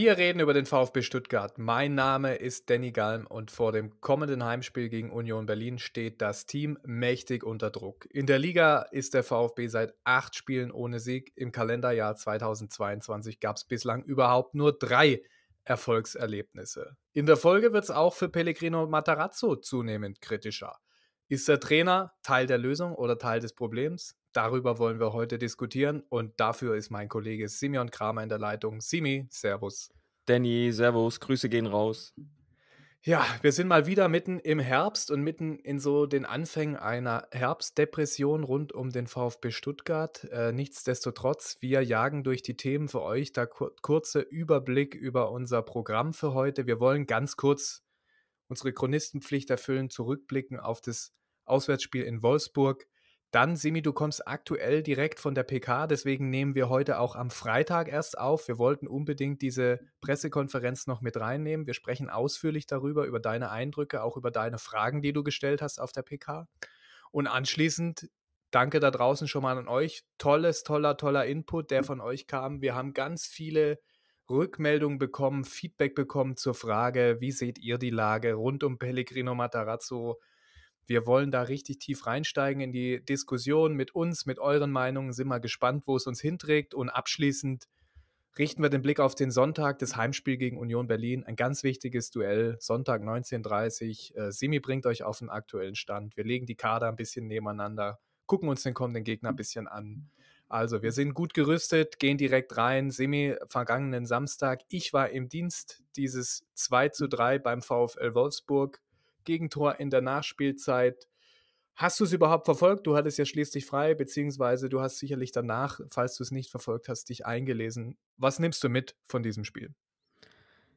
Wir reden über den VfB Stuttgart. Mein Name ist Danny Galm und vor dem kommenden Heimspiel gegen Union Berlin steht das Team mächtig unter Druck. In der Liga ist der VfB seit acht Spielen ohne Sieg. Im Kalenderjahr 2022 gab es bislang überhaupt nur drei Erfolgserlebnisse. In der Folge wird es auch für Pellegrino Matarazzo zunehmend kritischer. Ist der Trainer Teil der Lösung oder Teil des Problems? Darüber wollen wir heute diskutieren und dafür ist mein Kollege Simeon Kramer in der Leitung. Simi, Servus. Danny, Servus, Grüße gehen raus. Ja, wir sind mal wieder mitten im Herbst und mitten in so den Anfängen einer Herbstdepression rund um den VfB Stuttgart. Äh, nichtsdestotrotz, wir jagen durch die Themen für euch da kur kurze Überblick über unser Programm für heute. Wir wollen ganz kurz unsere Chronistenpflicht erfüllen, zurückblicken auf das Auswärtsspiel in Wolfsburg, dann, Simi, du kommst aktuell direkt von der PK, deswegen nehmen wir heute auch am Freitag erst auf. Wir wollten unbedingt diese Pressekonferenz noch mit reinnehmen. Wir sprechen ausführlich darüber, über deine Eindrücke, auch über deine Fragen, die du gestellt hast auf der PK. Und anschließend danke da draußen schon mal an euch. Tolles, toller, toller Input, der von euch kam. Wir haben ganz viele Rückmeldungen bekommen, Feedback bekommen zur Frage, wie seht ihr die Lage rund um Pellegrino Matarazzo? Wir wollen da richtig tief reinsteigen in die Diskussion mit uns, mit euren Meinungen. Sind mal gespannt, wo es uns hinträgt. Und abschließend richten wir den Blick auf den Sonntag, das Heimspiel gegen Union Berlin. Ein ganz wichtiges Duell, Sonntag 19.30 Uhr. Äh, Simi bringt euch auf den aktuellen Stand. Wir legen die Kader ein bisschen nebeneinander, gucken uns den kommenden Gegner ein bisschen an. Also, wir sind gut gerüstet, gehen direkt rein. Semi vergangenen Samstag. Ich war im Dienst dieses 2 zu 3 beim VfL Wolfsburg. Gegentor in der Nachspielzeit. Hast du es überhaupt verfolgt? Du hattest ja schließlich frei, beziehungsweise du hast sicherlich danach, falls du es nicht verfolgt hast, dich eingelesen. Was nimmst du mit von diesem Spiel?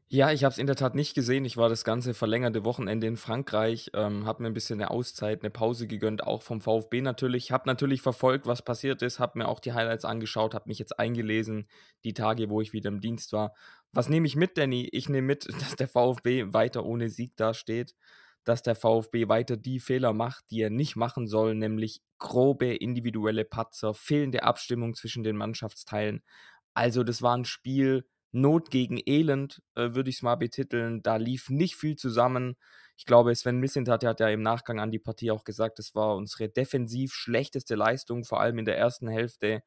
Ja, ich habe es in der Tat nicht gesehen. Ich war das ganze verlängerte Wochenende in Frankreich, ähm, habe mir ein bisschen eine Auszeit, eine Pause gegönnt, auch vom VfB natürlich. Habe natürlich verfolgt, was passiert ist, habe mir auch die Highlights angeschaut, habe mich jetzt eingelesen, die Tage, wo ich wieder im Dienst war. Was nehme ich mit, Danny? Ich nehme mit, dass der VfB weiter ohne Sieg dasteht dass der VfB weiter die Fehler macht, die er nicht machen soll, nämlich grobe individuelle Patzer, fehlende Abstimmung zwischen den Mannschaftsteilen. Also das war ein Spiel Not gegen Elend, äh, würde ich es mal betiteln. Da lief nicht viel zusammen. Ich glaube, Sven Missintat hat ja im Nachgang an die Partie auch gesagt, das war unsere defensiv schlechteste Leistung, vor allem in der ersten Hälfte.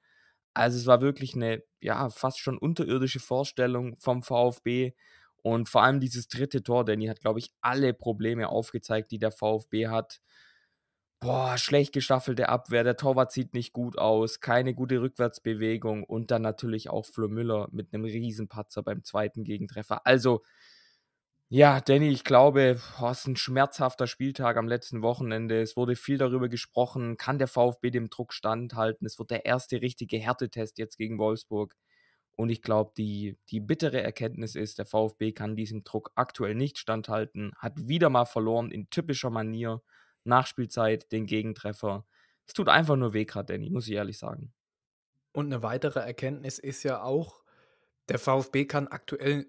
Also es war wirklich eine, ja, fast schon unterirdische Vorstellung vom VfB. Und vor allem dieses dritte Tor, Danny, hat, glaube ich, alle Probleme aufgezeigt, die der VfB hat. Boah, schlecht gestaffelte Abwehr, der Torwart sieht nicht gut aus, keine gute Rückwärtsbewegung und dann natürlich auch Flo Müller mit einem Riesenpatzer beim zweiten Gegentreffer. Also, ja, Danny, ich glaube, es ist ein schmerzhafter Spieltag am letzten Wochenende. Es wurde viel darüber gesprochen. Kann der VfB dem Druck standhalten? Es wird der erste richtige Härtetest jetzt gegen Wolfsburg. Und ich glaube, die, die bittere Erkenntnis ist, der VfB kann diesem Druck aktuell nicht standhalten, hat wieder mal verloren in typischer Manier. Nachspielzeit, den Gegentreffer. Es tut einfach nur weh gerade, Danny, muss ich ehrlich sagen. Und eine weitere Erkenntnis ist ja auch, der VfB kann aktuell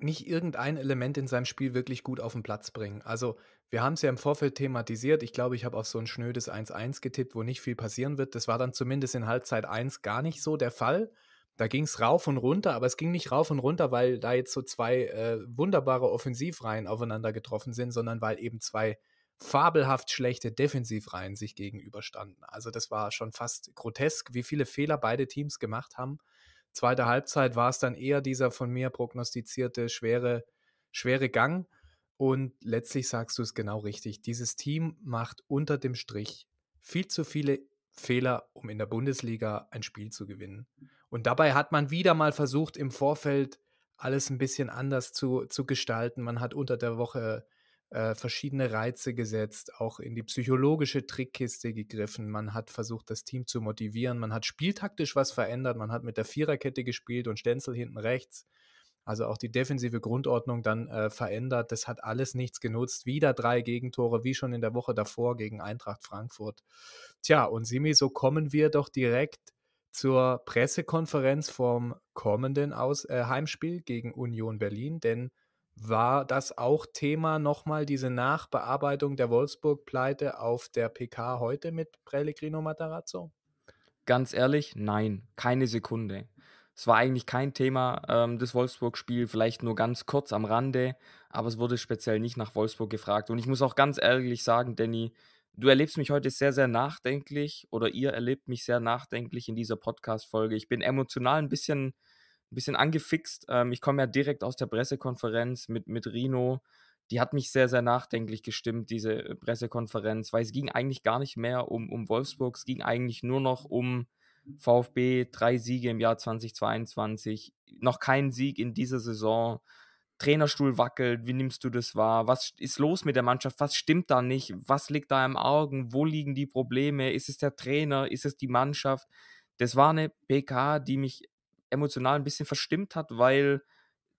nicht irgendein Element in seinem Spiel wirklich gut auf den Platz bringen. Also wir haben es ja im Vorfeld thematisiert. Ich glaube, ich habe auf so ein schnödes 1-1 getippt, wo nicht viel passieren wird. Das war dann zumindest in Halbzeit 1 gar nicht so der Fall da ging es rauf und runter, aber es ging nicht rauf und runter, weil da jetzt so zwei äh, wunderbare Offensivreihen aufeinander getroffen sind, sondern weil eben zwei fabelhaft schlechte Defensivreihen sich gegenüberstanden. Also das war schon fast grotesk, wie viele Fehler beide Teams gemacht haben. Zweite Halbzeit war es dann eher dieser von mir prognostizierte schwere, schwere Gang. Und letztlich sagst du es genau richtig. Dieses Team macht unter dem Strich viel zu viele Fehler, um in der Bundesliga ein Spiel zu gewinnen. Und dabei hat man wieder mal versucht, im Vorfeld alles ein bisschen anders zu, zu gestalten. Man hat unter der Woche äh, verschiedene Reize gesetzt, auch in die psychologische Trickkiste gegriffen. Man hat versucht, das Team zu motivieren. Man hat spieltaktisch was verändert. Man hat mit der Viererkette gespielt und Stenzel hinten rechts also auch die defensive Grundordnung dann äh, verändert. Das hat alles nichts genutzt. Wieder drei Gegentore, wie schon in der Woche davor gegen Eintracht Frankfurt. Tja, und Simi, so kommen wir doch direkt zur Pressekonferenz vom kommenden Aus äh, Heimspiel gegen Union Berlin, denn war das auch Thema nochmal diese Nachbearbeitung der Wolfsburg-Pleite auf der PK heute mit Pellegrino Matarazzo? Ganz ehrlich, nein, keine Sekunde. Es war eigentlich kein Thema, ähm, das Wolfsburg-Spiel, vielleicht nur ganz kurz am Rande, aber es wurde speziell nicht nach Wolfsburg gefragt. Und ich muss auch ganz ehrlich sagen, Danny, du erlebst mich heute sehr, sehr nachdenklich oder ihr erlebt mich sehr nachdenklich in dieser Podcast-Folge. Ich bin emotional ein bisschen, ein bisschen angefixt. Ähm, ich komme ja direkt aus der Pressekonferenz mit, mit Rino. Die hat mich sehr, sehr nachdenklich gestimmt, diese Pressekonferenz, weil es ging eigentlich gar nicht mehr um, um Wolfsburg, es ging eigentlich nur noch um VfB drei Siege im Jahr 2022, noch kein Sieg in dieser Saison. Trainerstuhl wackelt, wie nimmst du das wahr? Was ist los mit der Mannschaft? Was stimmt da nicht? Was liegt da im Augen? Wo liegen die Probleme? Ist es der Trainer? Ist es die Mannschaft? Das war eine PK, die mich emotional ein bisschen verstimmt hat, weil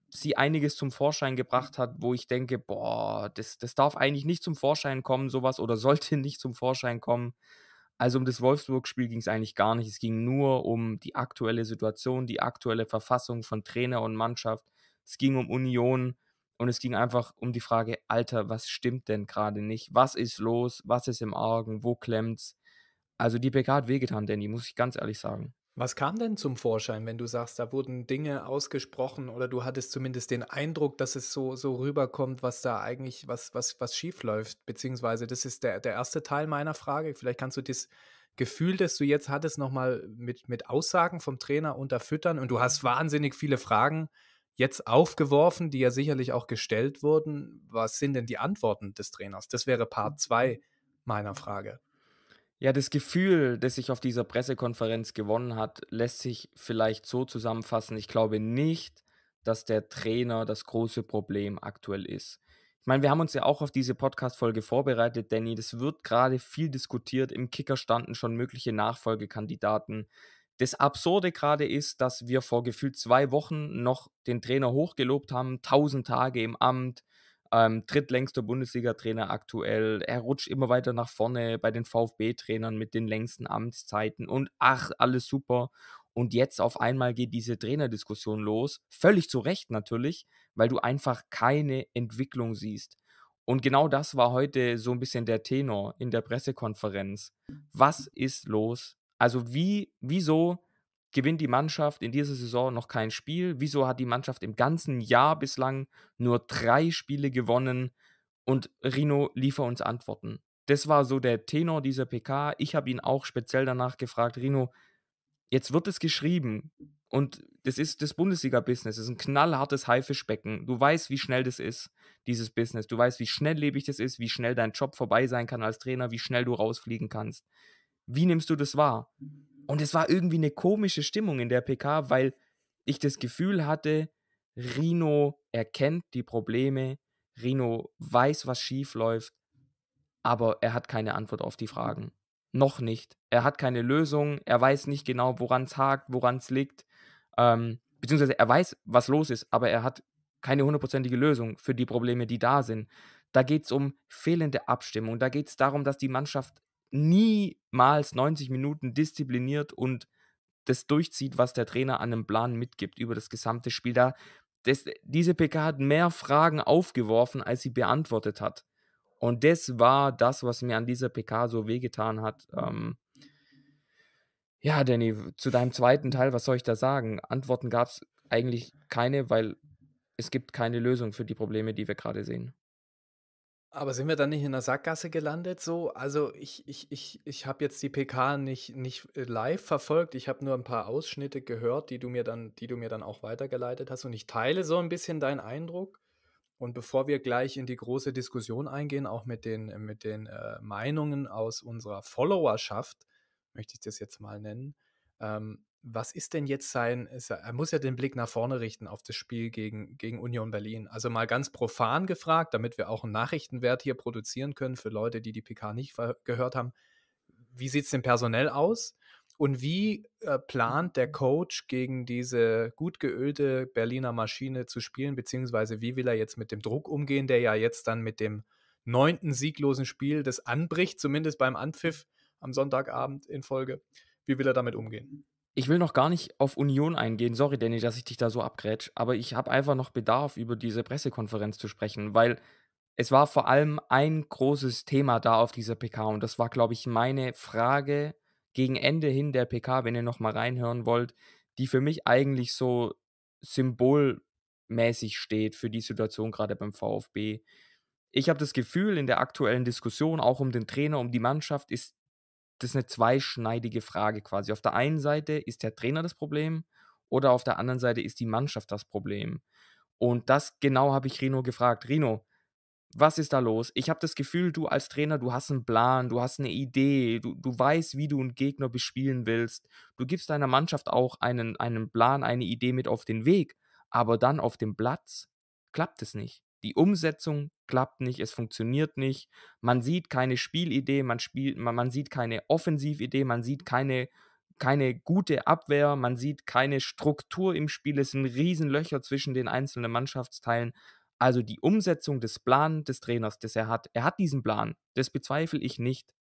sie einiges zum Vorschein gebracht hat, wo ich denke, boah, das, das darf eigentlich nicht zum Vorschein kommen, sowas, oder sollte nicht zum Vorschein kommen. Also um das Wolfsburg-Spiel ging es eigentlich gar nicht. Es ging nur um die aktuelle Situation, die aktuelle Verfassung von Trainer und Mannschaft. Es ging um Union und es ging einfach um die Frage, Alter, was stimmt denn gerade nicht? Was ist los? Was ist im Argen? Wo klemmt's? Also die PK hat wehgetan, Danny, muss ich ganz ehrlich sagen. Was kam denn zum Vorschein, wenn du sagst, da wurden Dinge ausgesprochen oder du hattest zumindest den Eindruck, dass es so, so rüberkommt, was da eigentlich, was, was, was schief Beziehungsweise, das ist der, der erste Teil meiner Frage. Vielleicht kannst du das Gefühl, das du jetzt hattest, nochmal mit, mit Aussagen vom Trainer unterfüttern. Und du hast mhm. wahnsinnig viele Fragen jetzt aufgeworfen, die ja sicherlich auch gestellt wurden. Was sind denn die Antworten des Trainers? Das wäre Part 2 mhm. meiner Frage. Ja, das Gefühl, das sich auf dieser Pressekonferenz gewonnen hat, lässt sich vielleicht so zusammenfassen. Ich glaube nicht, dass der Trainer das große Problem aktuell ist. Ich meine, wir haben uns ja auch auf diese Podcast-Folge vorbereitet, Danny. Das wird gerade viel diskutiert. Im Kicker standen schon mögliche Nachfolgekandidaten. Das Absurde gerade ist, dass wir vor gefühlt zwei Wochen noch den Trainer hochgelobt haben, 1000 Tage im Amt, ähm, drittlängster Bundesliga-Trainer aktuell. Er rutscht immer weiter nach vorne bei den VfB-Trainern mit den längsten Amtszeiten und ach, alles super. Und jetzt auf einmal geht diese Trainerdiskussion los. Völlig zu Recht natürlich, weil du einfach keine Entwicklung siehst. Und genau das war heute so ein bisschen der Tenor in der Pressekonferenz. Was ist los? Also wie, wieso gewinnt die Mannschaft in dieser Saison noch kein Spiel? Wieso hat die Mannschaft im ganzen Jahr bislang nur drei Spiele gewonnen? Und Rino liefer uns Antworten. Das war so der Tenor dieser PK. Ich habe ihn auch speziell danach gefragt, Rino, jetzt wird es geschrieben und das ist das Bundesliga-Business, Das ist ein knallhartes Haifischbecken. Du weißt, wie schnell das ist, dieses Business. Du weißt, wie schnelllebig das ist, wie schnell dein Job vorbei sein kann als Trainer, wie schnell du rausfliegen kannst. Wie nimmst du das wahr? Und es war irgendwie eine komische Stimmung in der PK, weil ich das Gefühl hatte, Rino erkennt die Probleme, Rino weiß, was schief läuft, aber er hat keine Antwort auf die Fragen. Noch nicht. Er hat keine Lösung, er weiß nicht genau, woran es hakt, woran es liegt. Ähm, beziehungsweise er weiß, was los ist, aber er hat keine hundertprozentige Lösung für die Probleme, die da sind. Da geht es um fehlende Abstimmung. Da geht es darum, dass die Mannschaft niemals 90 Minuten diszipliniert und das durchzieht, was der Trainer an einem Plan mitgibt über das gesamte Spiel. Da, das, diese PK hat mehr Fragen aufgeworfen, als sie beantwortet hat. Und das war das, was mir an dieser PK so wehgetan hat. Ähm, ja, Danny, zu deinem zweiten Teil, was soll ich da sagen? Antworten gab es eigentlich keine, weil es gibt keine Lösung für die Probleme, die wir gerade sehen. Aber sind wir dann nicht in der Sackgasse gelandet so? Also ich, ich, ich, ich habe jetzt die PK nicht, nicht äh, live verfolgt. Ich habe nur ein paar Ausschnitte gehört, die du mir dann, die du mir dann auch weitergeleitet hast. Und ich teile so ein bisschen deinen Eindruck. Und bevor wir gleich in die große Diskussion eingehen, auch mit den, mit den äh, Meinungen aus unserer Followerschaft, möchte ich das jetzt mal nennen, ähm, was ist denn jetzt sein, er muss ja den Blick nach vorne richten auf das Spiel gegen, gegen Union Berlin. Also mal ganz profan gefragt, damit wir auch einen Nachrichtenwert hier produzieren können für Leute, die die PK nicht gehört haben. Wie sieht es denn personell aus? Und wie äh, mhm. plant der Coach gegen diese gut geölte Berliner Maschine zu spielen, beziehungsweise wie will er jetzt mit dem Druck umgehen, der ja jetzt dann mit dem neunten sieglosen Spiel, das anbricht, zumindest beim Anpfiff am Sonntagabend in Folge, wie will er damit umgehen? ich will noch gar nicht auf Union eingehen. Sorry, Danny, dass ich dich da so abgrätsch, aber ich habe einfach noch Bedarf, über diese Pressekonferenz zu sprechen, weil es war vor allem ein großes Thema da auf dieser PK und das war, glaube ich, meine Frage gegen Ende hin der PK, wenn ihr nochmal reinhören wollt, die für mich eigentlich so symbolmäßig steht für die Situation gerade beim VfB. Ich habe das Gefühl, in der aktuellen Diskussion, auch um den Trainer, um die Mannschaft, ist das ist eine zweischneidige Frage quasi. Auf der einen Seite ist der Trainer das Problem oder auf der anderen Seite ist die Mannschaft das Problem. Und das genau habe ich Rino gefragt. Rino, was ist da los? Ich habe das Gefühl, du als Trainer, du hast einen Plan, du hast eine Idee, du, du weißt, wie du einen Gegner bespielen willst. Du gibst deiner Mannschaft auch einen, einen Plan, eine Idee mit auf den Weg. Aber dann auf dem Platz klappt es nicht die Umsetzung klappt nicht, es funktioniert nicht, man sieht keine Spielidee, man, spielt, man, man sieht keine Offensividee, man sieht keine, keine gute Abwehr, man sieht keine Struktur im Spiel, es sind Riesenlöcher zwischen den einzelnen Mannschaftsteilen. Also die Umsetzung des Plans des Trainers, das er hat, er hat diesen Plan, das bezweifle ich nicht,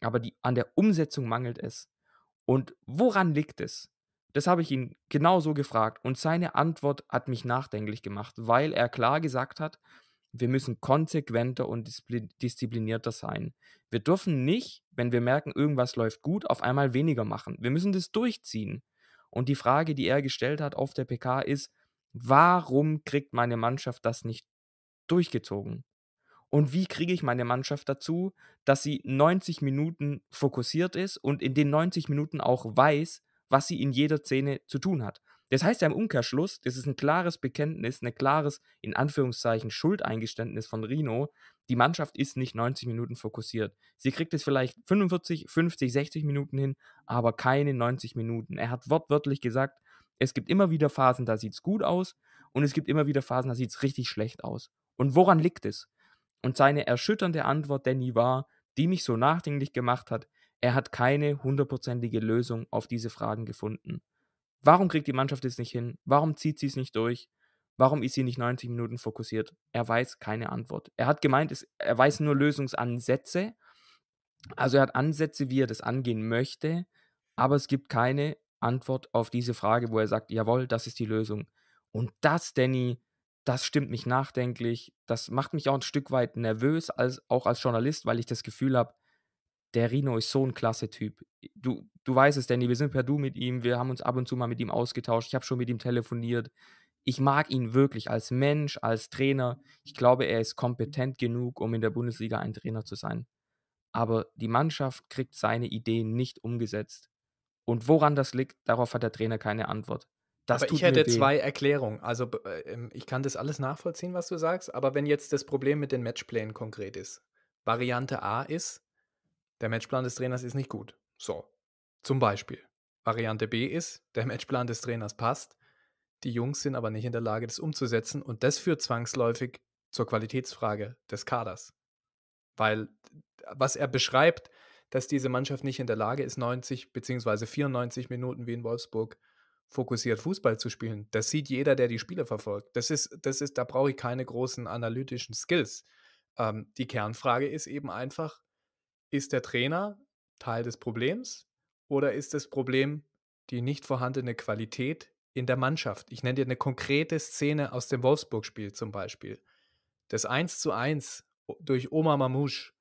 aber die, an der Umsetzung mangelt es. Und woran liegt es? Das habe ich ihn genau so gefragt und seine Antwort hat mich nachdenklich gemacht, weil er klar gesagt hat, wir müssen konsequenter und disziplinierter sein. Wir dürfen nicht, wenn wir merken, irgendwas läuft gut, auf einmal weniger machen. Wir müssen das durchziehen. Und die Frage, die er gestellt hat auf der PK ist, warum kriegt meine Mannschaft das nicht durchgezogen? Und wie kriege ich meine Mannschaft dazu, dass sie 90 Minuten fokussiert ist und in den 90 Minuten auch weiß, was sie in jeder Szene zu tun hat. Das heißt ja im Umkehrschluss, das ist ein klares Bekenntnis, ein klares, in Anführungszeichen, Schuldeingeständnis von Rino. Die Mannschaft ist nicht 90 Minuten fokussiert. Sie kriegt es vielleicht 45, 50, 60 Minuten hin, aber keine 90 Minuten. Er hat wortwörtlich gesagt, es gibt immer wieder Phasen, da sieht es gut aus und es gibt immer wieder Phasen, da sieht es richtig schlecht aus. Und woran liegt es? Und seine erschütternde Antwort, Danny, war, die mich so nachdenklich gemacht hat, er hat keine hundertprozentige Lösung auf diese Fragen gefunden. Warum kriegt die Mannschaft es nicht hin? Warum zieht sie es nicht durch? Warum ist sie nicht 90 Minuten fokussiert? Er weiß keine Antwort. Er hat gemeint, er weiß nur Lösungsansätze. Also er hat Ansätze, wie er das angehen möchte, aber es gibt keine Antwort auf diese Frage, wo er sagt, jawohl, das ist die Lösung. Und das, Danny, das stimmt mich nachdenklich. Das macht mich auch ein Stück weit nervös, als, auch als Journalist, weil ich das Gefühl habe, der Rino ist so ein klasse Typ. Du, du weißt es, Danny, wir sind per Du mit ihm, wir haben uns ab und zu mal mit ihm ausgetauscht, ich habe schon mit ihm telefoniert. Ich mag ihn wirklich als Mensch, als Trainer. Ich glaube, er ist mhm. kompetent genug, um in der Bundesliga ein Trainer zu sein. Aber die Mannschaft kriegt seine Ideen nicht umgesetzt. Und woran das liegt, darauf hat der Trainer keine Antwort. Das aber ich hätte zwei Erklärungen. Also äh, ähm, ich kann das alles nachvollziehen, was du sagst, aber wenn jetzt das Problem mit den Matchplänen konkret ist. Variante A ist, der Matchplan des Trainers ist nicht gut. So. Zum Beispiel. Variante B ist, der Matchplan des Trainers passt, die Jungs sind aber nicht in der Lage, das umzusetzen und das führt zwangsläufig zur Qualitätsfrage des Kaders. Weil was er beschreibt, dass diese Mannschaft nicht in der Lage ist, 90 bzw. 94 Minuten wie in Wolfsburg fokussiert Fußball zu spielen. Das sieht jeder, der die Spiele verfolgt. Das ist, das ist, da brauche ich keine großen analytischen Skills. Ähm, die Kernfrage ist eben einfach, ist der Trainer Teil des Problems oder ist das Problem die nicht vorhandene Qualität in der Mannschaft? Ich nenne dir eine konkrete Szene aus dem Wolfsburg-Spiel zum Beispiel. Das 1 zu 1 durch Oma Mamouche,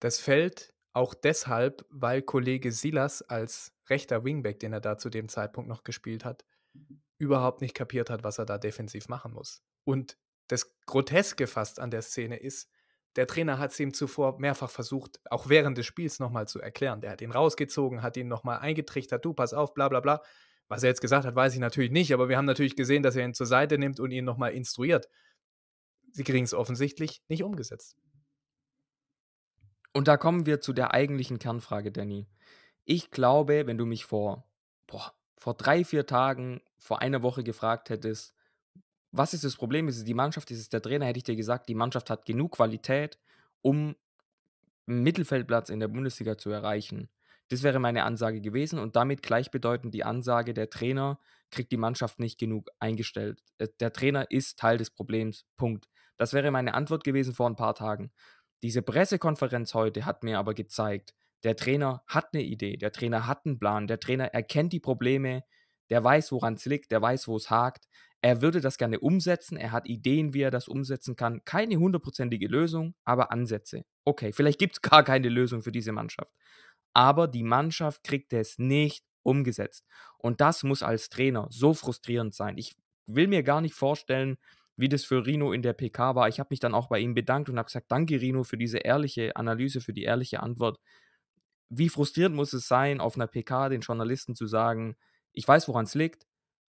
das fällt auch deshalb, weil Kollege Silas als rechter Wingback, den er da zu dem Zeitpunkt noch gespielt hat, überhaupt nicht kapiert hat, was er da defensiv machen muss. Und das Groteske fast an der Szene ist, der Trainer hat es ihm zuvor mehrfach versucht, auch während des Spiels nochmal zu erklären. Der hat ihn rausgezogen, hat ihn nochmal eingetrichtert, du pass auf, bla bla bla. Was er jetzt gesagt hat, weiß ich natürlich nicht, aber wir haben natürlich gesehen, dass er ihn zur Seite nimmt und ihn nochmal instruiert. Sie kriegen es offensichtlich nicht umgesetzt. Und da kommen wir zu der eigentlichen Kernfrage, Danny. Ich glaube, wenn du mich vor, boah, vor drei, vier Tagen, vor einer Woche gefragt hättest, was ist das Problem? Ist es die Mannschaft? Ist es der Trainer? Hätte ich dir gesagt, die Mannschaft hat genug Qualität, um einen Mittelfeldplatz in der Bundesliga zu erreichen. Das wäre meine Ansage gewesen und damit gleichbedeutend die Ansage, der Trainer kriegt die Mannschaft nicht genug eingestellt. Äh, der Trainer ist Teil des Problems. Punkt. Das wäre meine Antwort gewesen vor ein paar Tagen. Diese Pressekonferenz heute hat mir aber gezeigt, der Trainer hat eine Idee, der Trainer hat einen Plan, der Trainer erkennt die Probleme, der weiß, woran es liegt, der weiß, wo es hakt. Er würde das gerne umsetzen, er hat Ideen, wie er das umsetzen kann. Keine hundertprozentige Lösung, aber Ansätze. Okay, vielleicht gibt es gar keine Lösung für diese Mannschaft. Aber die Mannschaft kriegt es nicht umgesetzt. Und das muss als Trainer so frustrierend sein. Ich will mir gar nicht vorstellen, wie das für Rino in der PK war. Ich habe mich dann auch bei ihm bedankt und habe gesagt, danke Rino für diese ehrliche Analyse, für die ehrliche Antwort. Wie frustrierend muss es sein, auf einer PK den Journalisten zu sagen, ich weiß, woran es liegt,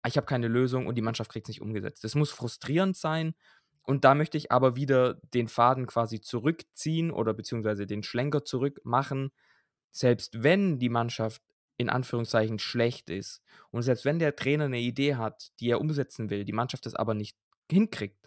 ich habe keine Lösung und die Mannschaft kriegt es nicht umgesetzt. Das muss frustrierend sein. Und da möchte ich aber wieder den Faden quasi zurückziehen oder beziehungsweise den Schlenker zurück machen, Selbst wenn die Mannschaft in Anführungszeichen schlecht ist und selbst wenn der Trainer eine Idee hat, die er umsetzen will, die Mannschaft das aber nicht hinkriegt,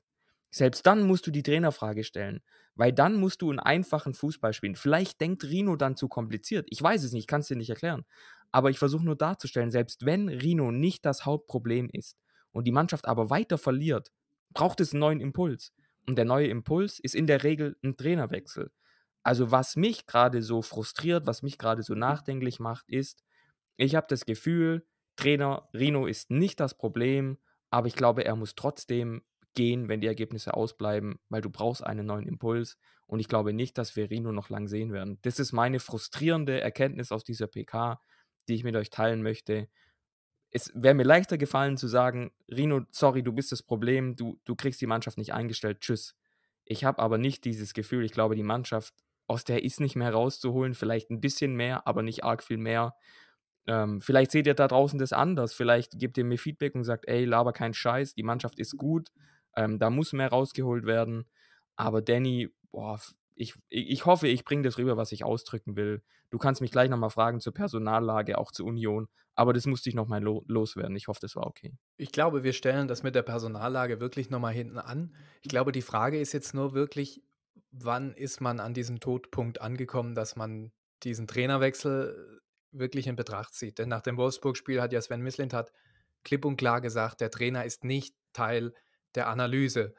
selbst dann musst du die Trainerfrage stellen, weil dann musst du einen einfachen Fußball spielen. Vielleicht denkt Rino dann zu kompliziert. Ich weiß es nicht, kann es dir nicht erklären. Aber ich versuche nur darzustellen, selbst wenn Rino nicht das Hauptproblem ist und die Mannschaft aber weiter verliert, braucht es einen neuen Impuls. Und der neue Impuls ist in der Regel ein Trainerwechsel. Also was mich gerade so frustriert, was mich gerade so nachdenklich macht, ist, ich habe das Gefühl, Trainer Rino ist nicht das Problem, aber ich glaube, er muss trotzdem gehen, wenn die Ergebnisse ausbleiben, weil du brauchst einen neuen Impuls. Und ich glaube nicht, dass wir Rino noch lang sehen werden. Das ist meine frustrierende Erkenntnis aus dieser PK, die ich mit euch teilen möchte. Es wäre mir leichter gefallen zu sagen, Rino, sorry, du bist das Problem, du, du kriegst die Mannschaft nicht eingestellt, tschüss. Ich habe aber nicht dieses Gefühl, ich glaube, die Mannschaft, aus der ist nicht mehr rauszuholen, vielleicht ein bisschen mehr, aber nicht arg viel mehr. Ähm, vielleicht seht ihr da draußen das anders. Vielleicht gebt ihr mir Feedback und sagt, ey, laber keinen Scheiß, die Mannschaft ist gut, ähm, da muss mehr rausgeholt werden. Aber Danny, boah, ich, ich hoffe, ich bringe das rüber, was ich ausdrücken will. Du kannst mich gleich nochmal fragen zur Personallage, auch zur Union. Aber das musste ich nochmal lo loswerden. Ich hoffe, das war okay. Ich glaube, wir stellen das mit der Personallage wirklich nochmal hinten an. Ich glaube, die Frage ist jetzt nur wirklich, wann ist man an diesem Todpunkt angekommen, dass man diesen Trainerwechsel wirklich in Betracht zieht. Denn nach dem Wolfsburg-Spiel hat ja Sven Mislintat klipp und klar gesagt, der Trainer ist nicht Teil der Analyse.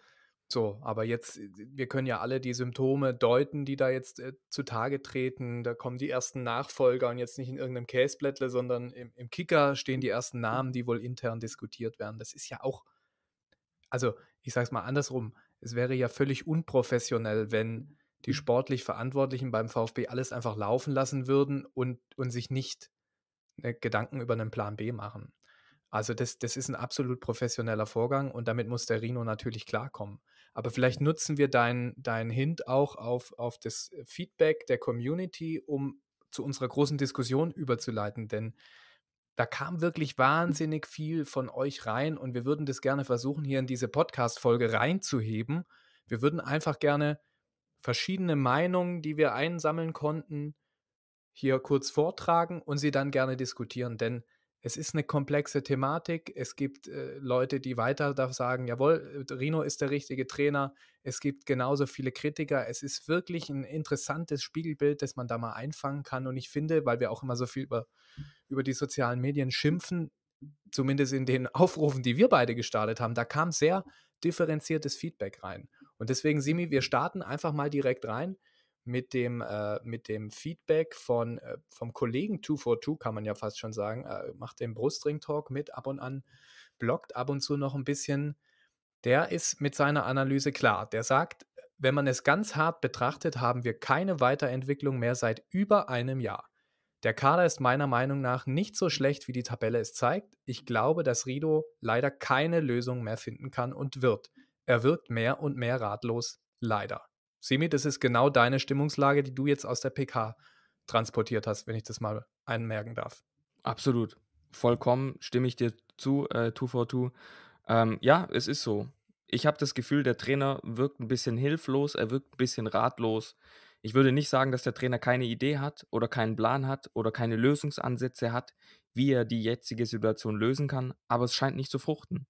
So, aber jetzt, äh, wir können ja alle die Symptome deuten, die da jetzt äh, zutage treten. Da kommen die ersten Nachfolger und jetzt nicht in irgendeinem Käseblättle, sondern im, im Kicker stehen die ersten mhm. Namen, die wohl intern diskutiert werden. Das ist ja auch, also ich sage es mal andersrum, es wäre ja völlig unprofessionell, wenn die mhm. sportlich Verantwortlichen beim VfB alles einfach laufen lassen würden und, und sich nicht ne, Gedanken über einen Plan B machen. Also das, das ist ein absolut professioneller Vorgang und damit muss der Rino natürlich klarkommen. Aber vielleicht nutzen wir deinen dein Hint auch auf, auf das Feedback der Community, um zu unserer großen Diskussion überzuleiten, denn da kam wirklich hm. wahnsinnig viel von euch rein und wir würden das gerne versuchen, hier in diese Podcast-Folge reinzuheben. Wir würden einfach gerne verschiedene Meinungen, die wir einsammeln konnten, hier kurz vortragen und sie dann gerne diskutieren, denn es ist eine komplexe Thematik. Es gibt äh, Leute, die weiter da sagen, jawohl, äh, Rino ist der richtige Trainer. Es gibt genauso viele Kritiker. Es ist wirklich ein interessantes Spiegelbild, das man da mal einfangen kann. Und ich finde, weil wir auch immer so viel über, über die sozialen Medien schimpfen, zumindest in den Aufrufen, die wir beide gestartet haben, da kam sehr differenziertes Feedback rein. Und deswegen, Simi, wir starten einfach mal direkt rein mit dem, äh, mit dem Feedback von, äh, vom Kollegen 242, kann man ja fast schon sagen, äh, macht den Brustring-Talk mit ab und an, blockt ab und zu noch ein bisschen. Der ist mit seiner Analyse klar. Der sagt, wenn man es ganz hart betrachtet, haben wir keine Weiterentwicklung mehr seit über einem Jahr. Der Kader ist meiner Meinung nach nicht so schlecht, wie die Tabelle es zeigt. Ich glaube, dass Rido leider keine Lösung mehr finden kann und wird. Er wirkt mehr und mehr ratlos, leider. Semi, das ist genau deine Stimmungslage, die du jetzt aus der PK transportiert hast, wenn ich das mal einmerken darf. Absolut. Vollkommen stimme ich dir zu, äh, 242. Ähm, ja, es ist so. Ich habe das Gefühl, der Trainer wirkt ein bisschen hilflos, er wirkt ein bisschen ratlos. Ich würde nicht sagen, dass der Trainer keine Idee hat oder keinen Plan hat oder keine Lösungsansätze hat, wie er die jetzige Situation lösen kann, aber es scheint nicht zu fruchten.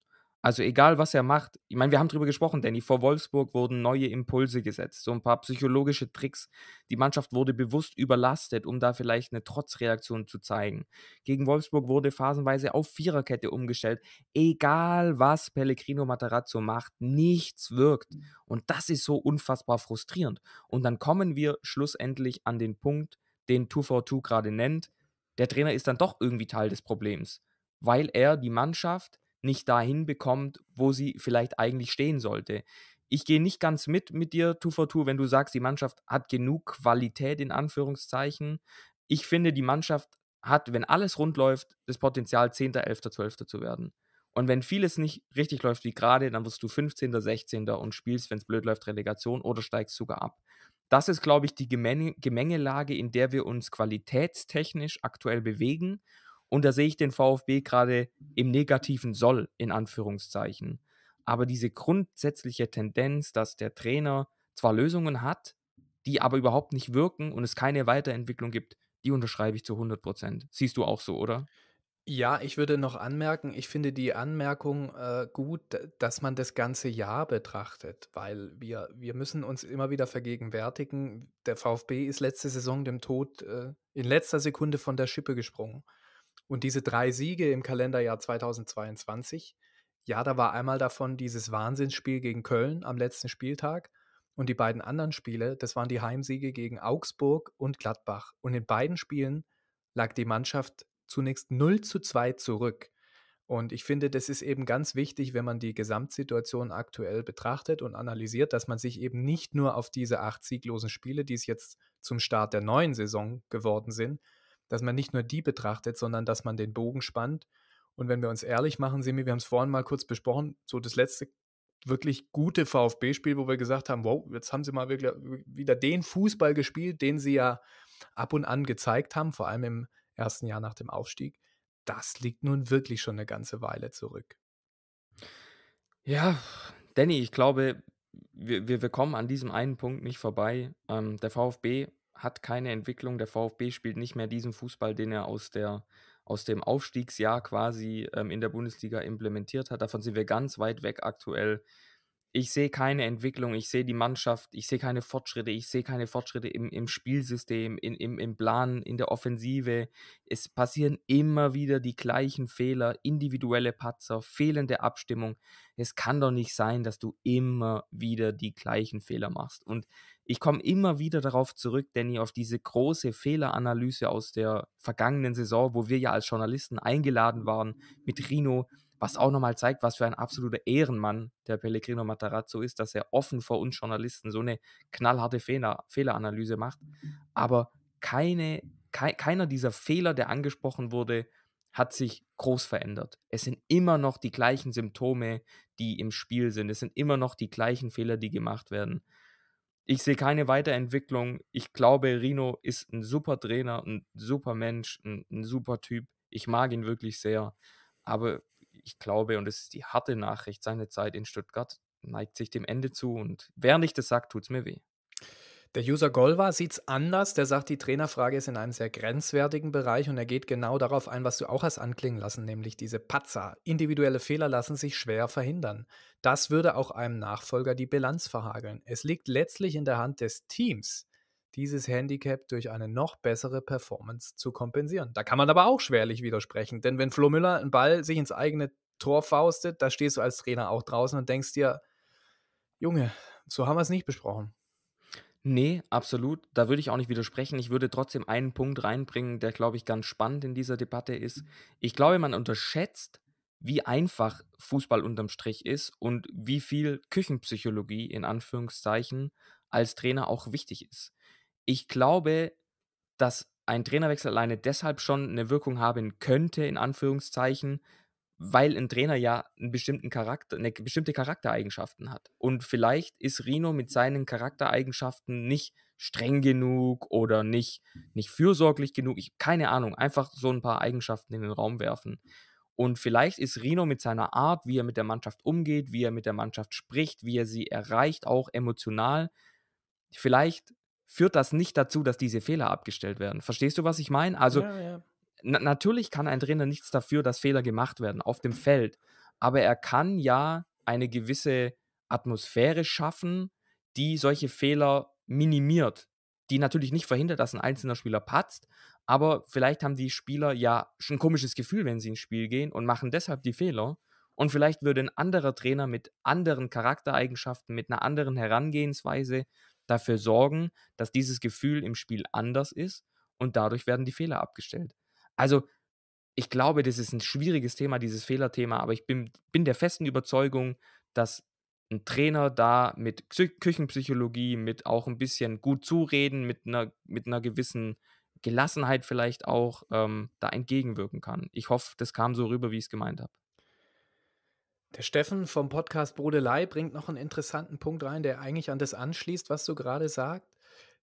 Also egal, was er macht. Ich meine, wir haben darüber gesprochen, Danny. Vor Wolfsburg wurden neue Impulse gesetzt, so ein paar psychologische Tricks. Die Mannschaft wurde bewusst überlastet, um da vielleicht eine Trotzreaktion zu zeigen. Gegen Wolfsburg wurde phasenweise auf Viererkette umgestellt. Egal, was Pellegrino Matarazzo macht, nichts wirkt. Mhm. Und das ist so unfassbar frustrierend. Und dann kommen wir schlussendlich an den Punkt, den 2v2 gerade nennt. Der Trainer ist dann doch irgendwie Teil des Problems, weil er die Mannschaft nicht dahin bekommt, wo sie vielleicht eigentlich stehen sollte. Ich gehe nicht ganz mit mit dir, Tour for Tour, wenn du sagst, die Mannschaft hat genug Qualität in Anführungszeichen. Ich finde, die Mannschaft hat, wenn alles rund läuft, das Potenzial, 10., 11., 12. zu werden. Und wenn vieles nicht richtig läuft wie gerade, dann wirst du 15., 16. und spielst, wenn es blöd läuft, Relegation oder steigst sogar ab. Das ist, glaube ich, die Gemenge Gemengelage, in der wir uns qualitätstechnisch aktuell bewegen. Und da sehe ich den VfB gerade im negativen Soll, in Anführungszeichen. Aber diese grundsätzliche Tendenz, dass der Trainer zwar Lösungen hat, die aber überhaupt nicht wirken und es keine Weiterentwicklung gibt, die unterschreibe ich zu 100 Prozent. Siehst du auch so, oder? Ja, ich würde noch anmerken, ich finde die Anmerkung äh, gut, dass man das ganze Jahr betrachtet, weil wir, wir müssen uns immer wieder vergegenwärtigen, der VfB ist letzte Saison dem Tod äh, in letzter Sekunde von der Schippe gesprungen. Und diese drei Siege im Kalenderjahr 2022, ja, da war einmal davon dieses Wahnsinnsspiel gegen Köln am letzten Spieltag. Und die beiden anderen Spiele, das waren die Heimsiege gegen Augsburg und Gladbach. Und in beiden Spielen lag die Mannschaft zunächst 0 zu 2 zurück. Und ich finde, das ist eben ganz wichtig, wenn man die Gesamtsituation aktuell betrachtet und analysiert, dass man sich eben nicht nur auf diese acht sieglosen Spiele, die es jetzt zum Start der neuen Saison geworden sind, dass man nicht nur die betrachtet, sondern dass man den Bogen spannt. Und wenn wir uns ehrlich machen, Simi, wir haben es vorhin mal kurz besprochen, so das letzte wirklich gute VfB-Spiel, wo wir gesagt haben, wow, jetzt haben sie mal wirklich wieder den Fußball gespielt, den sie ja ab und an gezeigt haben, vor allem im ersten Jahr nach dem Aufstieg. Das liegt nun wirklich schon eine ganze Weile zurück. Ja, Danny, ich glaube, wir, wir, wir kommen an diesem einen Punkt nicht vorbei. Ähm, der VfB hat keine Entwicklung. Der VfB spielt nicht mehr diesen Fußball, den er aus, der, aus dem Aufstiegsjahr quasi ähm, in der Bundesliga implementiert hat. Davon sind wir ganz weit weg aktuell. Ich sehe keine Entwicklung, ich sehe die Mannschaft, ich sehe keine Fortschritte, ich sehe keine Fortschritte im, im Spielsystem, in, im, im Plan, in der Offensive. Es passieren immer wieder die gleichen Fehler, individuelle Patzer, fehlende Abstimmung. Es kann doch nicht sein, dass du immer wieder die gleichen Fehler machst. Und ich komme immer wieder darauf zurück, Danny, auf diese große Fehleranalyse aus der vergangenen Saison, wo wir ja als Journalisten eingeladen waren mit Rino, was auch nochmal zeigt, was für ein absoluter Ehrenmann der Pellegrino Matarazzo ist, dass er offen vor uns Journalisten so eine knallharte Fehler, Fehleranalyse macht. Aber keine, ke keiner dieser Fehler, der angesprochen wurde, hat sich groß verändert. Es sind immer noch die gleichen Symptome, die im Spiel sind. Es sind immer noch die gleichen Fehler, die gemacht werden ich sehe keine Weiterentwicklung. Ich glaube, Rino ist ein super Trainer, ein super Mensch, ein, ein, super Typ. Ich mag ihn wirklich sehr. Aber ich glaube, und das ist die harte Nachricht, seine Zeit in Stuttgart neigt sich dem Ende zu. Und während ich das sage, tut es mir weh. Der User Golva sieht es anders. Der sagt, die Trainerfrage ist in einem sehr grenzwertigen Bereich und er geht genau darauf ein, was du auch hast anklingen lassen, nämlich diese Patzer. Individuelle Fehler lassen sich schwer verhindern. Das würde auch einem Nachfolger die Bilanz verhageln. Es liegt letztlich in der Hand des Teams, dieses Handicap durch eine noch bessere Performance zu kompensieren. Da kann man aber auch schwerlich widersprechen, denn wenn Flo Müller einen Ball sich ins eigene Tor faustet, da stehst du als Trainer auch draußen und denkst dir, Junge, so haben wir es nicht besprochen. Nee, absolut. Da würde ich auch nicht widersprechen. Ich würde trotzdem einen Punkt reinbringen, der, glaube ich, ganz spannend in dieser Debatte ist. Mhm. Ich glaube, man unterschätzt, wie einfach Fußball unterm Strich ist und wie viel Küchenpsychologie in Anführungszeichen als Trainer auch wichtig ist. Ich glaube, dass ein Trainerwechsel alleine deshalb schon eine Wirkung haben könnte, in Anführungszeichen, weil ein Trainer ja einen bestimmten Charakter, eine bestimmte Charaktereigenschaften hat. Und vielleicht ist Rino mit seinen Charaktereigenschaften nicht streng genug oder nicht, nicht fürsorglich genug. Ich, keine Ahnung, einfach so ein paar Eigenschaften in den Raum werfen. Und vielleicht ist Rino mit seiner Art, wie er mit der Mannschaft umgeht, wie er mit der Mannschaft spricht, wie er sie erreicht, auch emotional, vielleicht führt das nicht dazu, dass diese Fehler abgestellt werden. Verstehst du, was ich meine? Also ja, ja na, natürlich kann ein Trainer nichts dafür, dass Fehler gemacht werden auf dem Feld, aber er kann ja eine gewisse Atmosphäre schaffen, die solche Fehler minimiert, die natürlich nicht verhindert, dass ein einzelner Spieler patzt, aber vielleicht haben die Spieler ja schon ein komisches Gefühl, wenn sie ins Spiel gehen und machen deshalb die Fehler. Und vielleicht würde ein anderer Trainer mit anderen Charaktereigenschaften, mit einer anderen Herangehensweise dafür sorgen, dass dieses Gefühl im Spiel anders ist und dadurch werden die Fehler abgestellt. Also ich glaube, das ist ein schwieriges Thema, dieses Fehlerthema, aber ich bin, bin der festen Überzeugung, dass ein Trainer da mit Küchenpsychologie, mit auch ein bisschen gut zureden, mit einer, mit einer gewissen Gelassenheit vielleicht auch ähm, da entgegenwirken kann. Ich hoffe, das kam so rüber, wie ich es gemeint habe. Der Steffen vom Podcast Brodelei bringt noch einen interessanten Punkt rein, der eigentlich an das anschließt, was du gerade sagst,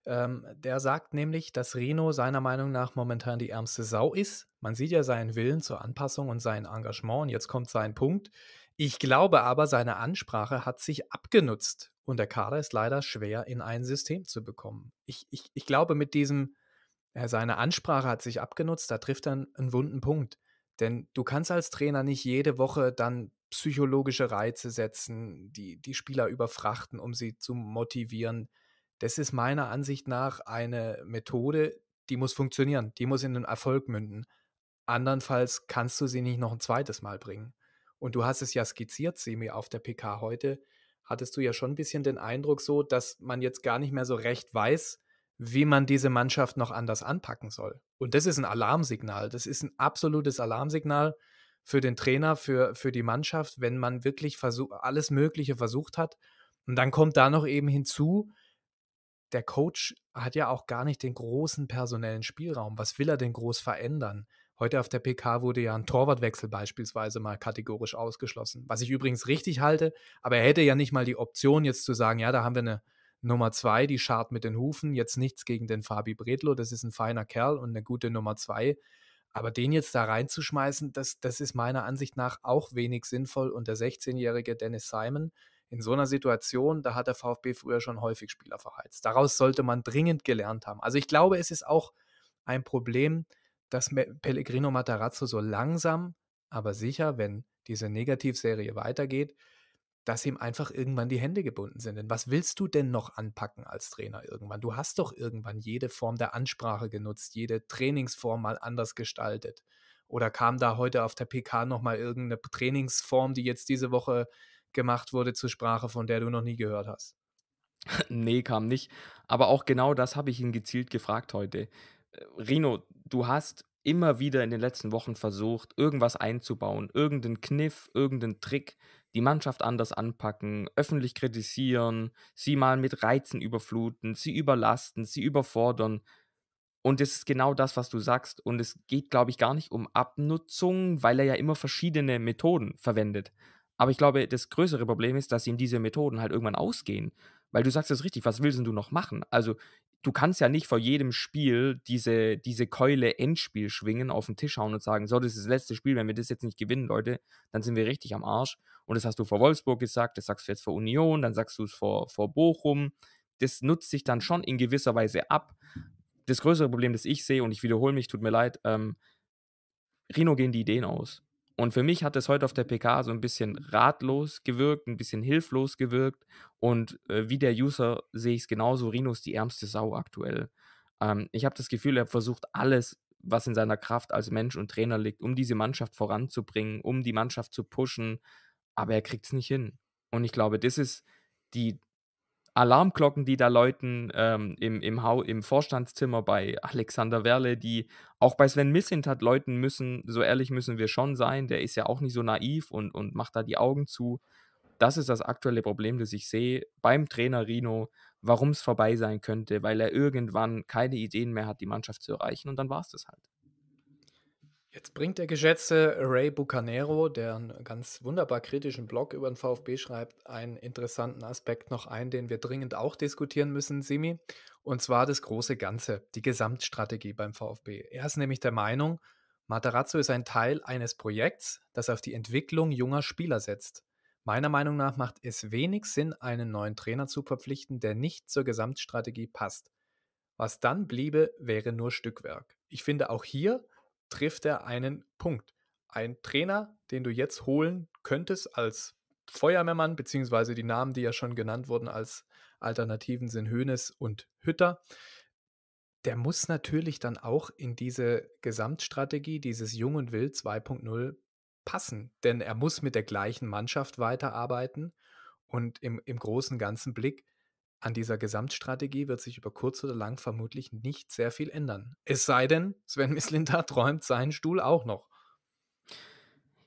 ähm, der sagt nämlich, dass Reno seiner Meinung nach momentan die ärmste Sau ist. Man sieht ja seinen Willen zur Anpassung und sein Engagement. Und jetzt kommt sein Punkt. Ich glaube aber, seine Ansprache hat sich abgenutzt. Und der Kader ist leider schwer in ein System zu bekommen. Ich, ich, ich glaube, mit diesem, äh, seine Ansprache hat sich abgenutzt, da trifft er einen, einen wunden Punkt. Denn du kannst als Trainer nicht jede Woche dann psychologische Reize setzen, die, die Spieler überfrachten, um sie zu motivieren. Das ist meiner Ansicht nach eine Methode, die muss funktionieren, die muss in den Erfolg münden. Andernfalls kannst du sie nicht noch ein zweites Mal bringen. Und du hast es ja skizziert, Semi, auf der PK heute. Hattest du ja schon ein bisschen den Eindruck so, dass man jetzt gar nicht mehr so recht weiß, wie man diese Mannschaft noch anders anpacken soll. Und das ist ein Alarmsignal. Das ist ein absolutes Alarmsignal für den Trainer, für, für die Mannschaft, wenn man wirklich versuch, alles Mögliche versucht hat. Und dann kommt da noch eben hinzu, der Coach hat ja auch gar nicht den großen personellen Spielraum. Was will er denn groß verändern? Heute auf der PK wurde ja ein Torwartwechsel beispielsweise mal kategorisch ausgeschlossen, was ich übrigens richtig halte, aber er hätte ja nicht mal die Option jetzt zu sagen, ja, da haben wir eine Nummer zwei, die schart mit den Hufen, jetzt nichts gegen den Fabi Bredlo, das ist ein feiner Kerl und eine gute Nummer zwei, aber den jetzt da reinzuschmeißen, das, das ist meiner Ansicht nach auch wenig sinnvoll und der 16-jährige Dennis Simon, in so einer Situation, da hat der VfB früher schon häufig Spieler verheizt. Daraus sollte man dringend gelernt haben. Also ich glaube, es ist auch ein Problem, dass Pellegrino Matarazzo so langsam, aber sicher, wenn diese Negativserie weitergeht, dass ihm einfach irgendwann die Hände gebunden sind. Denn was willst du denn noch anpacken als Trainer irgendwann? Du hast doch irgendwann jede Form der Ansprache genutzt, jede Trainingsform mal anders gestaltet. Oder kam da heute auf der PK nochmal irgendeine Trainingsform, die jetzt diese Woche gemacht wurde zur Sprache, von der du noch nie gehört hast. nee, kam nicht. Aber auch genau das habe ich ihn gezielt gefragt heute. Äh, Rino, du hast immer wieder in den letzten Wochen versucht, irgendwas einzubauen, irgendeinen Kniff, irgendeinen Trick, die Mannschaft anders anpacken, öffentlich kritisieren, sie mal mit Reizen überfluten, sie überlasten, sie überfordern. Und es ist genau das, was du sagst. Und es geht, glaube ich, gar nicht um Abnutzung, weil er ja immer verschiedene Methoden verwendet. Aber ich glaube, das größere Problem ist, dass ihnen diese Methoden halt irgendwann ausgehen. Weil du sagst es richtig, was willst du noch machen? Also, du kannst ja nicht vor jedem Spiel diese, diese Keule Endspiel schwingen, auf den Tisch hauen und sagen, so, das ist das letzte Spiel, wenn wir das jetzt nicht gewinnen, Leute, dann sind wir richtig am Arsch. Und das hast du vor Wolfsburg gesagt, das sagst du jetzt vor Union, dann sagst du es vor, vor Bochum. Das nutzt sich dann schon in gewisser Weise ab. Das größere Problem, das ich sehe, und ich wiederhole mich, tut mir leid, ähm, Rino gehen die Ideen aus. Und für mich hat es heute auf der PK so ein bisschen ratlos gewirkt, ein bisschen hilflos gewirkt. Und äh, wie der User sehe ich es genauso, Rino ist die ärmste Sau aktuell. Ähm, ich habe das Gefühl, er versucht alles, was in seiner Kraft als Mensch und Trainer liegt, um diese Mannschaft voranzubringen, um die Mannschaft zu pushen. Aber er kriegt es nicht hin. Und ich glaube, das ist die Alarmglocken, die da läuten ähm, im, im, ha im Vorstandszimmer bei Alexander Werle, die auch bei Sven hat läuten müssen. So ehrlich müssen wir schon sein. Der ist ja auch nicht so naiv und, und macht da die Augen zu. Das ist das aktuelle Problem, das ich sehe beim Trainer Rino, warum es vorbei sein könnte, weil er irgendwann keine Ideen mehr hat, die Mannschaft zu erreichen. Und dann war es das halt. Jetzt bringt der geschätzte Ray Bucanero, der einen ganz wunderbar kritischen Blog über den VfB schreibt, einen interessanten Aspekt noch ein, den wir dringend auch diskutieren müssen, Simi. Und zwar das große Ganze, die Gesamtstrategie beim VfB. Er ist nämlich der Meinung, Matarazzo ist ein Teil eines Projekts, das auf die Entwicklung junger Spieler setzt. Meiner Meinung nach macht es wenig Sinn, einen neuen Trainer zu verpflichten, der nicht zur Gesamtstrategie passt. Was dann bliebe, wäre nur Stückwerk. Ich finde auch hier trifft er einen Punkt. Ein Trainer, den du jetzt holen könntest als Feuerwehrmann, beziehungsweise die Namen, die ja schon genannt wurden als Alternativen sind Hönes und Hütter. Der muss natürlich dann auch in diese Gesamtstrategie, dieses Jung und Wild 2.0 passen, denn er muss mit der gleichen Mannschaft weiterarbeiten und im, im großen ganzen Blick an dieser Gesamtstrategie wird sich über kurz oder lang vermutlich nicht sehr viel ändern. Es sei denn, Sven Mislintat träumt seinen Stuhl auch noch.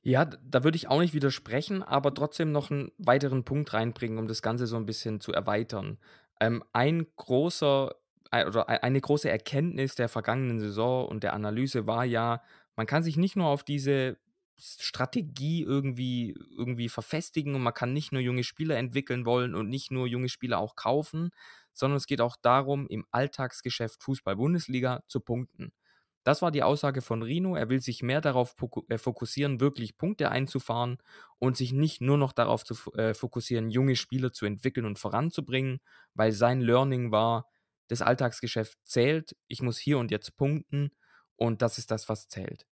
Ja, da würde ich auch nicht widersprechen, aber trotzdem noch einen weiteren Punkt reinbringen, um das Ganze so ein bisschen zu erweitern. Ähm, ein großer äh, oder e-, eine große Erkenntnis der vergangenen Saison und der Analyse war ja, man kann sich nicht nur auf diese Strategie irgendwie, irgendwie verfestigen und man kann nicht nur junge Spieler entwickeln wollen und nicht nur junge Spieler auch kaufen, sondern es geht auch darum, im Alltagsgeschäft Fußball-Bundesliga zu punkten. Das war die Aussage von Rino. Er will sich mehr darauf äh, fokussieren, wirklich Punkte einzufahren und sich nicht nur noch darauf zu äh, fokussieren, junge Spieler zu entwickeln und voranzubringen, weil sein Learning war, das Alltagsgeschäft zählt, ich muss hier und jetzt punkten und das ist das, was zählt.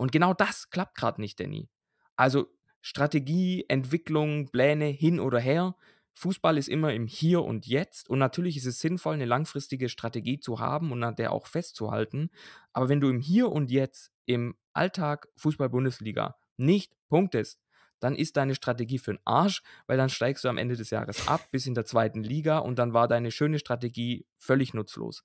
Und genau das klappt gerade nicht, Danny. Also Strategie, Entwicklung, Pläne hin oder her. Fußball ist immer im Hier und Jetzt und natürlich ist es sinnvoll, eine langfristige Strategie zu haben und an der auch festzuhalten. Aber wenn du im Hier und Jetzt im Alltag Fußball-Bundesliga nicht punktest, dann ist deine Strategie für den Arsch, weil dann steigst du am Ende des Jahres ab bis in der zweiten Liga und dann war deine schöne Strategie völlig nutzlos.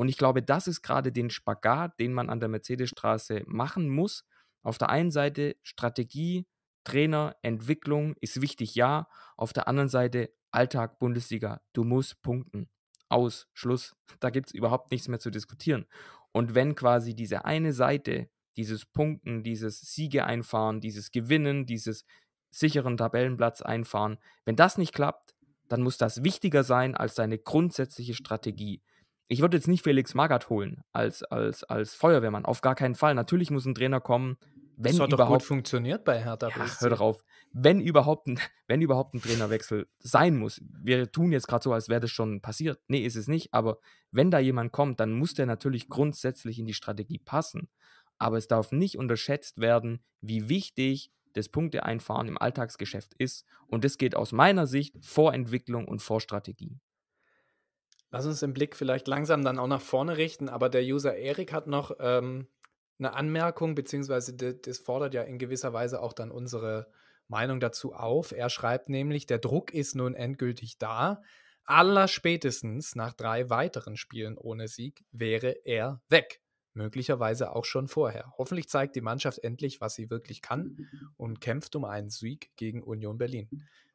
Und ich glaube, das ist gerade den Spagat, den man an der Mercedesstraße machen muss. Auf der einen Seite Strategie, Trainer, Entwicklung ist wichtig, ja. Auf der anderen Seite Alltag, Bundesliga, du musst punkten. Aus, Schluss. Da gibt es überhaupt nichts mehr zu diskutieren. Und wenn quasi diese eine Seite, dieses Punkten, dieses Siege einfahren, dieses Gewinnen, dieses sicheren Tabellenplatz einfahren, wenn das nicht klappt, dann muss das wichtiger sein als deine grundsätzliche Strategie ich würde jetzt nicht Felix Magath holen als, als, als Feuerwehrmann. Auf gar keinen Fall. Natürlich muss ein Trainer kommen, wenn das hat überhaupt. Doch gut funktioniert bei Hertha. Ja, hör doch Wenn überhaupt, wenn überhaupt ein Trainerwechsel sein muss, wir tun jetzt gerade so, als wäre das schon passiert. Nee, ist es nicht. Aber wenn da jemand kommt, dann muss der natürlich grundsätzlich in die Strategie passen. Aber es darf nicht unterschätzt werden, wie wichtig das Punkteeinfahren im Alltagsgeschäft ist. Und das geht aus meiner Sicht vor Entwicklung und vor Strategie. Lass uns den Blick vielleicht langsam dann auch nach vorne richten, aber der User Erik hat noch ähm, eine Anmerkung, beziehungsweise das fordert ja in gewisser Weise auch dann unsere Meinung dazu auf. Er schreibt nämlich, der Druck ist nun endgültig da. Allerspätestens nach drei weiteren Spielen ohne Sieg wäre er weg. Möglicherweise auch schon vorher. Hoffentlich zeigt die Mannschaft endlich, was sie wirklich kann mhm. und kämpft um einen Sieg gegen Union Berlin.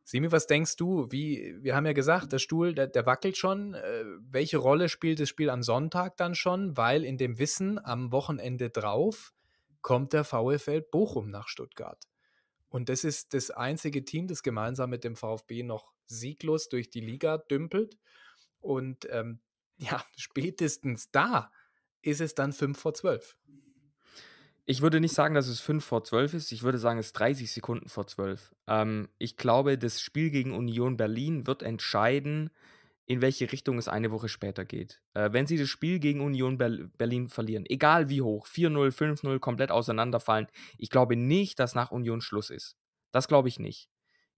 Simi, was denkst du? Wie, wir haben ja gesagt, der Stuhl, der, der wackelt schon. Äh, welche Rolle spielt das Spiel am Sonntag dann schon? Weil in dem Wissen, am Wochenende drauf kommt der VfL Bochum nach Stuttgart. Und das ist das einzige Team, das gemeinsam mit dem VfB noch sieglos durch die Liga dümpelt. Und ähm, ja, spätestens da ist es dann 5 vor 12. Ich würde nicht sagen, dass es 5 vor 12 ist. Ich würde sagen, es ist 30 Sekunden vor 12. Ähm, ich glaube, das Spiel gegen Union Berlin wird entscheiden, in welche Richtung es eine Woche später geht. Äh, wenn sie das Spiel gegen Union Ber Berlin verlieren, egal wie hoch, 4-0, 5-0, komplett auseinanderfallen, ich glaube nicht, dass nach Union Schluss ist. Das glaube ich nicht.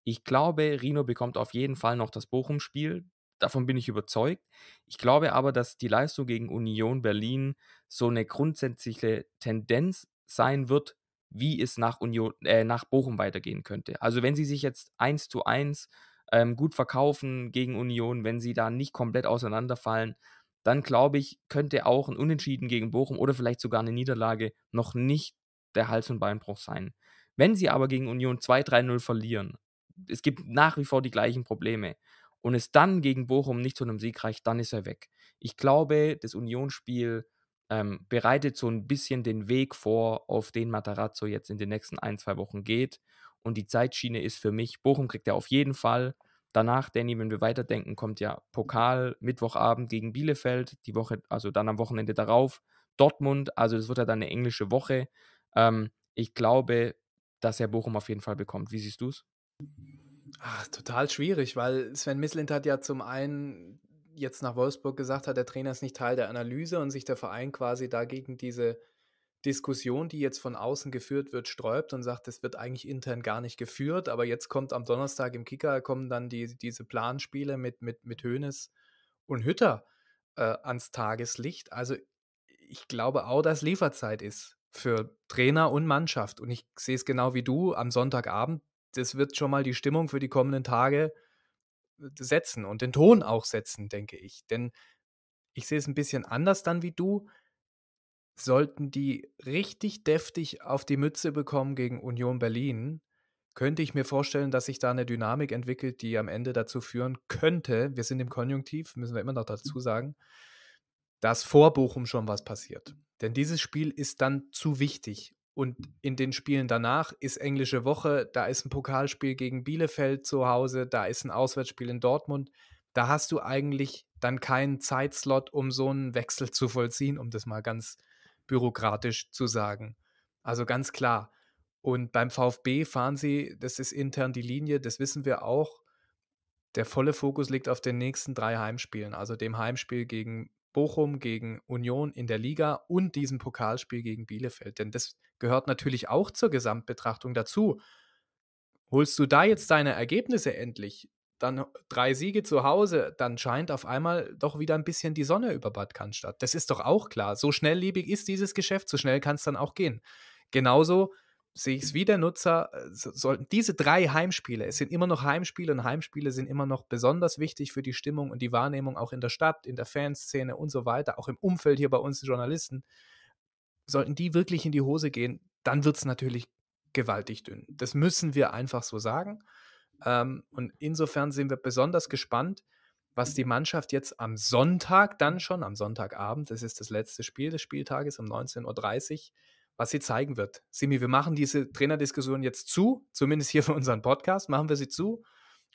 Ich glaube, Rino bekommt auf jeden Fall noch das Bochum-Spiel. Davon bin ich überzeugt. Ich glaube aber, dass die Leistung gegen Union Berlin so eine grundsätzliche Tendenz sein wird, wie es nach, Union, äh, nach Bochum weitergehen könnte. Also wenn sie sich jetzt 1 zu 1 ähm, gut verkaufen gegen Union, wenn sie da nicht komplett auseinanderfallen, dann glaube ich, könnte auch ein Unentschieden gegen Bochum oder vielleicht sogar eine Niederlage noch nicht der Hals- und Beinbruch sein. Wenn sie aber gegen Union 2-3-0 verlieren, es gibt nach wie vor die gleichen Probleme und es dann gegen Bochum nicht zu einem Sieg reicht, dann ist er weg. Ich glaube, das Unionsspiel spiel ähm, bereitet so ein bisschen den Weg vor, auf den Matarazzo jetzt in den nächsten ein, zwei Wochen geht. Und die Zeitschiene ist für mich, Bochum kriegt er auf jeden Fall. Danach, Danny, wenn wir weiterdenken, kommt ja Pokal, Mittwochabend gegen Bielefeld, die Woche, also dann am Wochenende darauf, Dortmund, also das wird ja dann eine englische Woche. Ähm, ich glaube, dass er Bochum auf jeden Fall bekommt. Wie siehst du es? Ach, total schwierig, weil Sven Mislint hat ja zum einen jetzt nach Wolfsburg gesagt hat, der Trainer ist nicht Teil der Analyse und sich der Verein quasi dagegen diese Diskussion, die jetzt von außen geführt wird, sträubt und sagt, das wird eigentlich intern gar nicht geführt, aber jetzt kommt am Donnerstag im Kicker, kommen dann die, diese Planspiele mit, mit, mit Hoeneß und Hütter äh, ans Tageslicht. Also ich glaube auch, dass Lieferzeit ist für Trainer und Mannschaft. Und ich sehe es genau wie du am Sonntagabend. Das wird schon mal die Stimmung für die kommenden Tage äh, setzen und den Ton auch setzen, denke ich. Denn ich sehe es ein bisschen anders dann wie du. Sollten die richtig deftig auf die Mütze bekommen gegen Union Berlin, könnte ich mir vorstellen, dass sich da eine Dynamik entwickelt, die am Ende dazu führen könnte, wir sind im Konjunktiv, müssen wir immer noch mhm. dazu sagen, dass vor Bochum schon was passiert. Denn dieses Spiel ist dann zu wichtig, und in den Spielen danach ist englische Woche, da ist ein Pokalspiel gegen Bielefeld zu Hause, da ist ein Auswärtsspiel in Dortmund. Da hast du eigentlich dann keinen Zeitslot, um so einen Wechsel zu vollziehen, um das mal ganz bürokratisch zu sagen. Also ganz klar. Und beim VfB fahren sie, das ist intern die Linie, das wissen wir auch. Der volle Fokus liegt auf den nächsten drei Heimspielen, also dem Heimspiel gegen Bochum gegen Union in der Liga und diesem Pokalspiel gegen Bielefeld. Denn das gehört natürlich auch zur Gesamtbetrachtung dazu. Holst du da jetzt deine Ergebnisse endlich, dann drei Siege zu Hause, dann scheint auf einmal doch wieder ein bisschen die Sonne über Bad Cannstatt. Das ist doch auch klar. So schnelllebig ist dieses Geschäft, so schnell kann es dann auch gehen. Genauso sehe ich es wie der Nutzer, äh, sollten diese drei Heimspiele, es sind immer noch Heimspiele und Heimspiele sind immer noch besonders wichtig für die Stimmung und die Wahrnehmung auch in der Stadt, in der Fanszene und so weiter, auch im Umfeld hier bei uns Journalisten, sollten die wirklich in die Hose gehen, dann wird es natürlich gewaltig dünn. Das müssen wir einfach so sagen. Ähm, und insofern sind wir besonders gespannt, was die Mannschaft jetzt am Sonntag dann schon, am Sonntagabend, das ist das letzte Spiel des Spieltages um 19.30 Uhr, was sie zeigen wird. Simi, wir machen diese Trainerdiskussion jetzt zu, zumindest hier für unseren Podcast, machen wir sie zu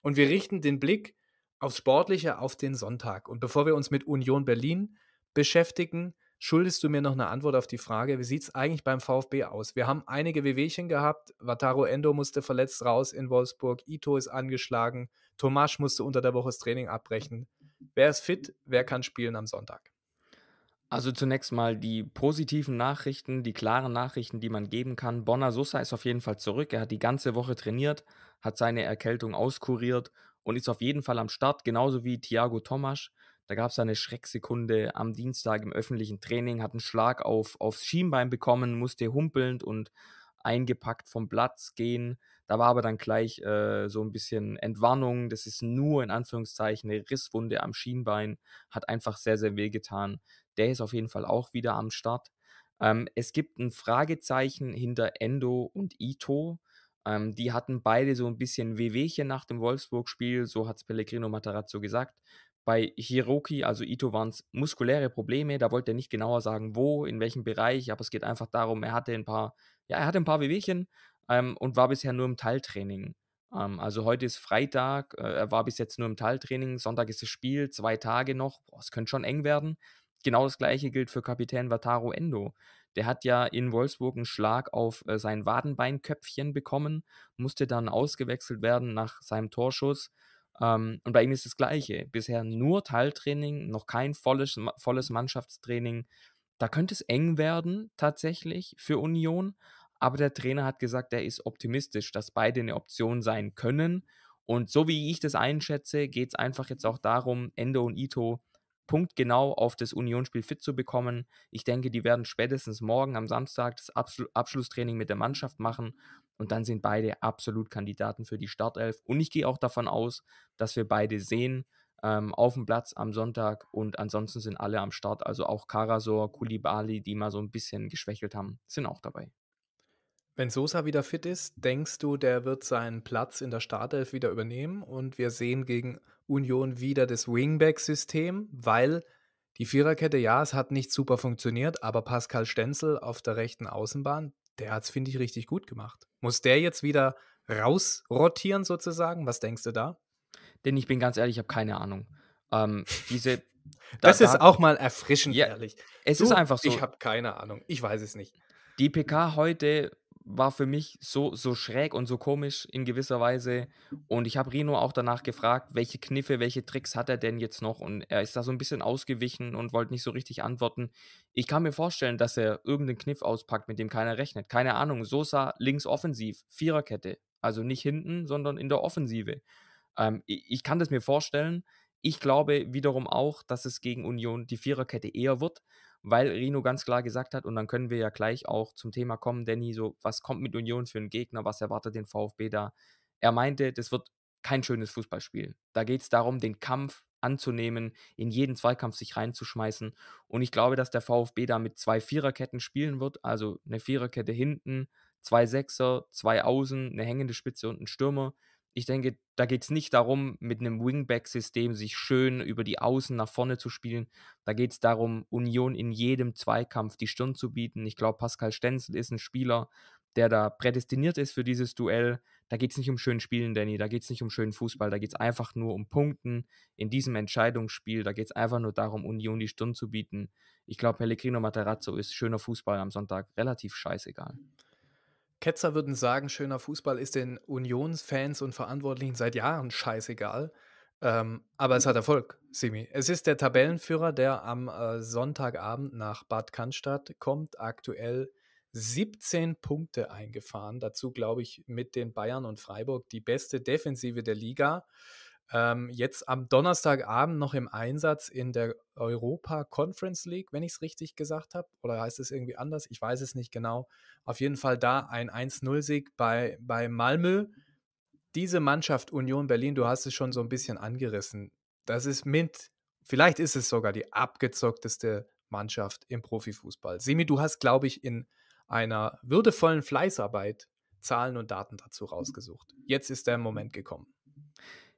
und wir richten den Blick aufs Sportliche auf den Sonntag. Und bevor wir uns mit Union Berlin beschäftigen, schuldest du mir noch eine Antwort auf die Frage, wie sieht es eigentlich beim VfB aus? Wir haben einige Wehwehchen gehabt, Wataru Endo musste verletzt raus in Wolfsburg, Ito ist angeschlagen, Tomasch musste unter der Woche das Training abbrechen. Wer ist fit, wer kann spielen am Sonntag? Also zunächst mal die positiven Nachrichten, die klaren Nachrichten, die man geben kann. Bonner Sosa ist auf jeden Fall zurück. Er hat die ganze Woche trainiert, hat seine Erkältung auskuriert und ist auf jeden Fall am Start, genauso wie Thiago Tomasch. Da gab es eine Schrecksekunde am Dienstag im öffentlichen Training, hat einen Schlag auf, aufs Schienbein bekommen, musste humpelnd und eingepackt vom Platz gehen. Da war aber dann gleich äh, so ein bisschen Entwarnung. Das ist nur in Anführungszeichen eine Risswunde am Schienbein. Hat einfach sehr, sehr weh getan. Der ist auf jeden Fall auch wieder am Start. Ähm, es gibt ein Fragezeichen hinter Endo und Ito. Ähm, die hatten beide so ein bisschen Wehwehchen nach dem Wolfsburg-Spiel, so hat es Pellegrino Matarazzo gesagt. Bei Hiroki, also Ito, waren es muskuläre Probleme. Da wollte er nicht genauer sagen, wo, in welchem Bereich, aber es geht einfach darum, er hatte ein paar, ja, er hatte ein paar Wehwehchen ähm, und war bisher nur im Teiltraining. Ähm, also heute ist Freitag, äh, er war bis jetzt nur im Teiltraining, Sonntag ist das Spiel, zwei Tage noch. es könnte schon eng werden genau das gleiche gilt für Kapitän Wataru Endo. Der hat ja in Wolfsburg einen Schlag auf äh, sein Wadenbeinköpfchen bekommen, musste dann ausgewechselt werden nach seinem Torschuss. Ähm, und bei ihm ist das Gleiche. Bisher nur Teiltraining, noch kein volles, volles Mannschaftstraining. Da könnte es eng werden, tatsächlich, für Union. Aber der Trainer hat gesagt, er ist optimistisch, dass beide eine Option sein können. Und so wie ich das einschätze, geht es einfach jetzt auch darum, Endo und Ito punktgenau auf das Unionsspiel fit zu bekommen. Ich denke, die werden spätestens morgen am Samstag das Abschlu Abschlusstraining mit der Mannschaft machen und dann sind beide absolut Kandidaten für die Startelf. Und ich gehe auch davon aus, dass wir beide sehen ähm, auf dem Platz am Sonntag und ansonsten sind alle am Start. Also auch Karasor, Kulibali, die mal so ein bisschen geschwächelt haben, sind auch dabei. Wenn Sosa wieder fit ist, denkst du, der wird seinen Platz in der Startelf wieder übernehmen und wir sehen gegen Union wieder das Wingback-System, weil die Viererkette, ja, es hat nicht super funktioniert, aber Pascal Stenzel auf der rechten Außenbahn, der hat es, finde ich, richtig gut gemacht. Muss der jetzt wieder rausrotieren sozusagen? Was denkst du da? Denn ich bin ganz ehrlich, ich habe keine Ahnung. Ähm, diese, da, das ist da, auch mal erfrischend, ja, ehrlich. Es du, ist einfach so. Ich habe keine Ahnung. Ich weiß es nicht. Die PK heute war für mich so, so schräg und so komisch in gewisser Weise. Und ich habe Rino auch danach gefragt, welche Kniffe, welche Tricks hat er denn jetzt noch? Und er ist da so ein bisschen ausgewichen und wollte nicht so richtig antworten. Ich kann mir vorstellen, dass er irgendeinen Kniff auspackt, mit dem keiner rechnet. Keine Ahnung, Sosa links offensiv, Viererkette. Also nicht hinten, sondern in der Offensive. Ähm, ich, ich kann das mir vorstellen. Ich glaube wiederum auch, dass es gegen Union die Viererkette eher wird weil Rino ganz klar gesagt hat, und dann können wir ja gleich auch zum Thema kommen, Danny, so, was kommt mit Union für einen Gegner, was erwartet den VfB da? Er meinte, das wird kein schönes Fußballspiel. Da geht es darum, den Kampf anzunehmen, in jeden Zweikampf sich reinzuschmeißen. Und ich glaube, dass der VfB da mit zwei Viererketten spielen wird, also eine Viererkette hinten, zwei Sechser, zwei Außen, eine hängende Spitze und ein Stürmer ich denke, da geht es nicht darum, mit einem Wingback-System sich schön über die Außen nach vorne zu spielen. Da geht es darum, Union in jedem Zweikampf die Stirn zu bieten. Ich glaube, Pascal Stenzel ist ein Spieler, der da prädestiniert ist für dieses Duell. Da geht es nicht um schön Spielen, Danny. Da geht es nicht um schönen Fußball. Da geht es einfach nur um Punkten in diesem Entscheidungsspiel. Da geht es einfach nur darum, Union die Stirn zu bieten. Ich glaube, Pellegrino Materazzo ist schöner Fußball am Sonntag relativ scheißegal. Ketzer würden sagen, schöner Fußball ist den Unionsfans und Verantwortlichen seit Jahren scheißegal. Ähm, aber es hat Erfolg, Simi. Es ist der Tabellenführer, der am äh, Sonntagabend nach Bad Cannstatt kommt, aktuell 17 Punkte eingefahren. Dazu glaube ich mit den Bayern und Freiburg die beste Defensive der Liga. Ähm, jetzt am Donnerstagabend noch im Einsatz in der Europa Conference League, wenn ich es richtig gesagt habe. Oder heißt es irgendwie anders? Ich weiß es nicht genau. Auf jeden Fall da ein 1-0-Sieg bei, bei Malmö. Diese Mannschaft Union Berlin, du hast es schon so ein bisschen angerissen. Das ist mit, vielleicht ist es sogar die abgezockteste Mannschaft im Profifußball. Simi, du hast, glaube ich, in einer würdevollen Fleißarbeit Zahlen und Daten dazu rausgesucht. Jetzt ist der Moment gekommen.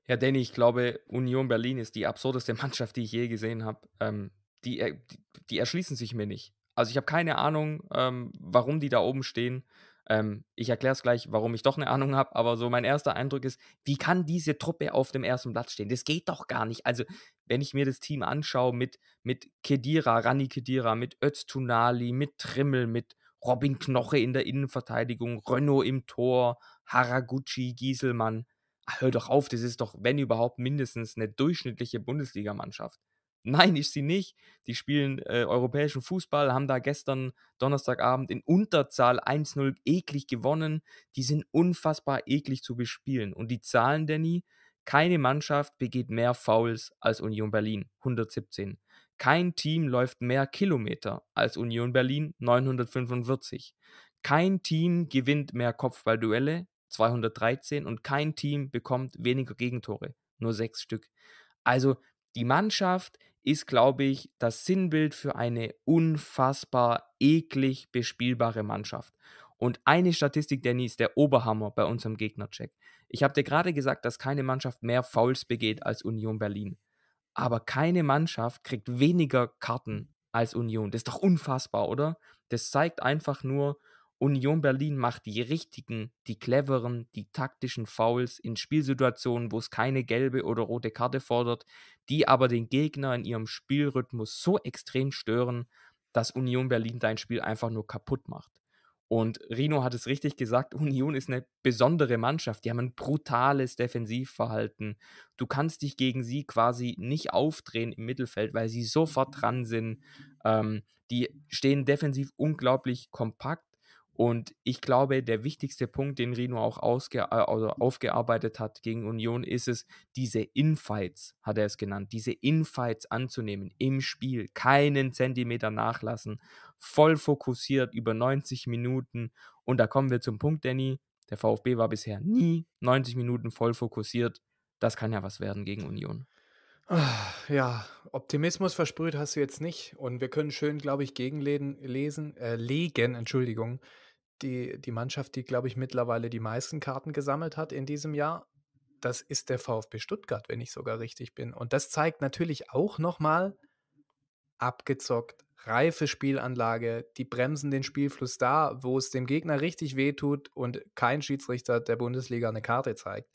Ja, Danny, ich glaube, Union Berlin ist die absurdeste Mannschaft, die ich je gesehen habe. Ähm, die, äh, die, die, erschließen sich mir nicht. Also ich habe keine Ahnung, ähm, warum die da oben stehen. Ähm, ich erkläre es gleich, warum ich doch eine Ahnung habe, aber so mein erster Eindruck ist, wie kann diese Truppe auf dem ersten Platz stehen? Das geht doch gar nicht. Also, wenn ich mir das Team anschaue mit, mit Kedira, Rani Kedira, mit Öztunali, mit Trimmel, mit Robin Knoche in der Innenverteidigung, Renault im Tor, Haraguchi, Gieselmann, hör doch auf, das ist doch, wenn überhaupt, mindestens eine durchschnittliche Bundesligamannschaft. Nein, ist sie nicht. Die spielen äh, europäischen Fußball, haben da gestern Donnerstagabend in Unterzahl 1-0 eklig gewonnen. Die sind unfassbar eklig zu bespielen. Und die Zahlen, Danny, keine Mannschaft begeht mehr Fouls als Union Berlin, 117. Kein Team läuft mehr Kilometer als Union Berlin, 945. Kein Team gewinnt mehr Kopfballduelle 213 und kein Team bekommt weniger Gegentore, nur sechs Stück. Also die Mannschaft ist, glaube ich, das Sinnbild für eine unfassbar eklig bespielbare Mannschaft. Und eine Statistik, Danny, ist der Oberhammer bei unserem Gegnercheck. Ich habe dir gerade gesagt, dass keine Mannschaft mehr Fouls begeht als Union Berlin. Aber keine Mannschaft kriegt weniger Karten als Union. Das ist doch unfassbar, oder? Das zeigt einfach nur, Union Berlin macht die richtigen, die cleveren, die taktischen Fouls in Spielsituationen, wo es keine gelbe oder rote Karte fordert, die aber den Gegner in ihrem Spielrhythmus so extrem stören, dass Union Berlin dein Spiel einfach nur kaputt macht. Und Rino hat es richtig gesagt, Union ist eine besondere Mannschaft. Die haben ein brutales Defensivverhalten. Du kannst dich gegen sie quasi nicht aufdrehen im Mittelfeld, weil sie sofort mhm. dran sind. Ähm, die stehen defensiv unglaublich kompakt. Und ich glaube, der wichtigste Punkt, den Rino auch ausge äh, also aufgearbeitet hat gegen Union, ist es, diese Infights, hat er es genannt, diese Infights anzunehmen im Spiel, keinen Zentimeter nachlassen, voll fokussiert über 90 Minuten. Und da kommen wir zum Punkt, Danny. Der VfB war bisher nie 90 Minuten voll fokussiert. Das kann ja was werden gegen Union. Ah, ja, Optimismus versprüht hast du jetzt nicht und wir können schön, glaube ich, gegenlesen, äh, legen, Entschuldigung, die, die Mannschaft, die, glaube ich, mittlerweile die meisten Karten gesammelt hat in diesem Jahr. Das ist der VfB Stuttgart, wenn ich sogar richtig bin. Und das zeigt natürlich auch nochmal abgezockt, reife Spielanlage, die bremsen den Spielfluss da, wo es dem Gegner richtig wehtut und kein Schiedsrichter der Bundesliga eine Karte zeigt.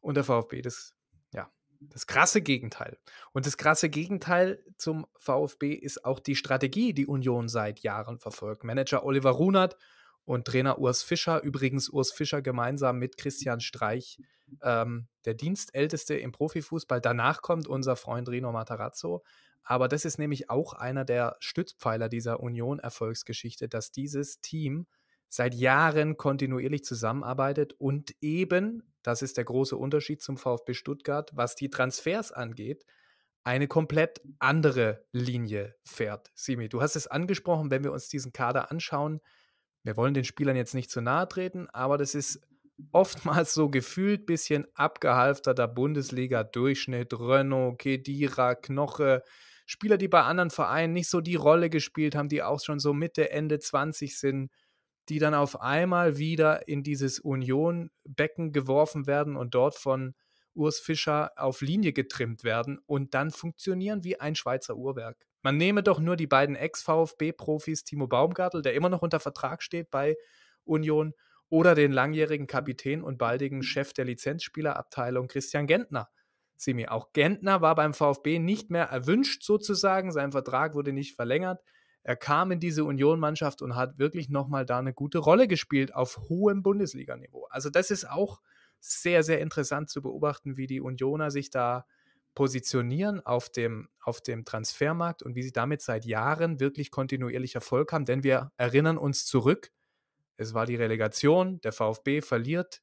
Und der VfB, das, ja, das krasse Gegenteil. Und das krasse Gegenteil zum VfB ist auch die Strategie, die Union seit Jahren verfolgt. Manager Oliver Runert und Trainer Urs Fischer, übrigens Urs Fischer gemeinsam mit Christian Streich, ähm, der Dienstälteste im Profifußball. Danach kommt unser Freund Rino Matarazzo. Aber das ist nämlich auch einer der Stützpfeiler dieser Union-Erfolgsgeschichte, dass dieses Team seit Jahren kontinuierlich zusammenarbeitet und eben, das ist der große Unterschied zum VfB Stuttgart, was die Transfers angeht, eine komplett andere Linie fährt. Simi, du hast es angesprochen, wenn wir uns diesen Kader anschauen, wir wollen den Spielern jetzt nicht zu nahe treten, aber das ist oftmals so gefühlt bisschen abgehalfterter Bundesliga-Durchschnitt. Renault, Kedira, Knoche. Spieler, die bei anderen Vereinen nicht so die Rolle gespielt haben, die auch schon so Mitte, Ende 20 sind, die dann auf einmal wieder in dieses Union-Becken geworfen werden und dort von Urs Fischer auf Linie getrimmt werden und dann funktionieren wie ein Schweizer Uhrwerk. Man nehme doch nur die beiden Ex-VfB-Profis Timo Baumgartel, der immer noch unter Vertrag steht bei Union, oder den langjährigen Kapitän und baldigen Chef der Lizenzspielerabteilung Christian Gentner. Simi, auch Gentner war beim VfB nicht mehr erwünscht sozusagen, sein Vertrag wurde nicht verlängert. Er kam in diese Union-Mannschaft und hat wirklich nochmal da eine gute Rolle gespielt auf hohem Bundesliganiveau. Also das ist auch sehr, sehr interessant zu beobachten, wie die Unioner sich da positionieren auf dem, auf dem Transfermarkt und wie sie damit seit Jahren wirklich kontinuierlich Erfolg haben. Denn wir erinnern uns zurück, es war die Relegation, der VfB verliert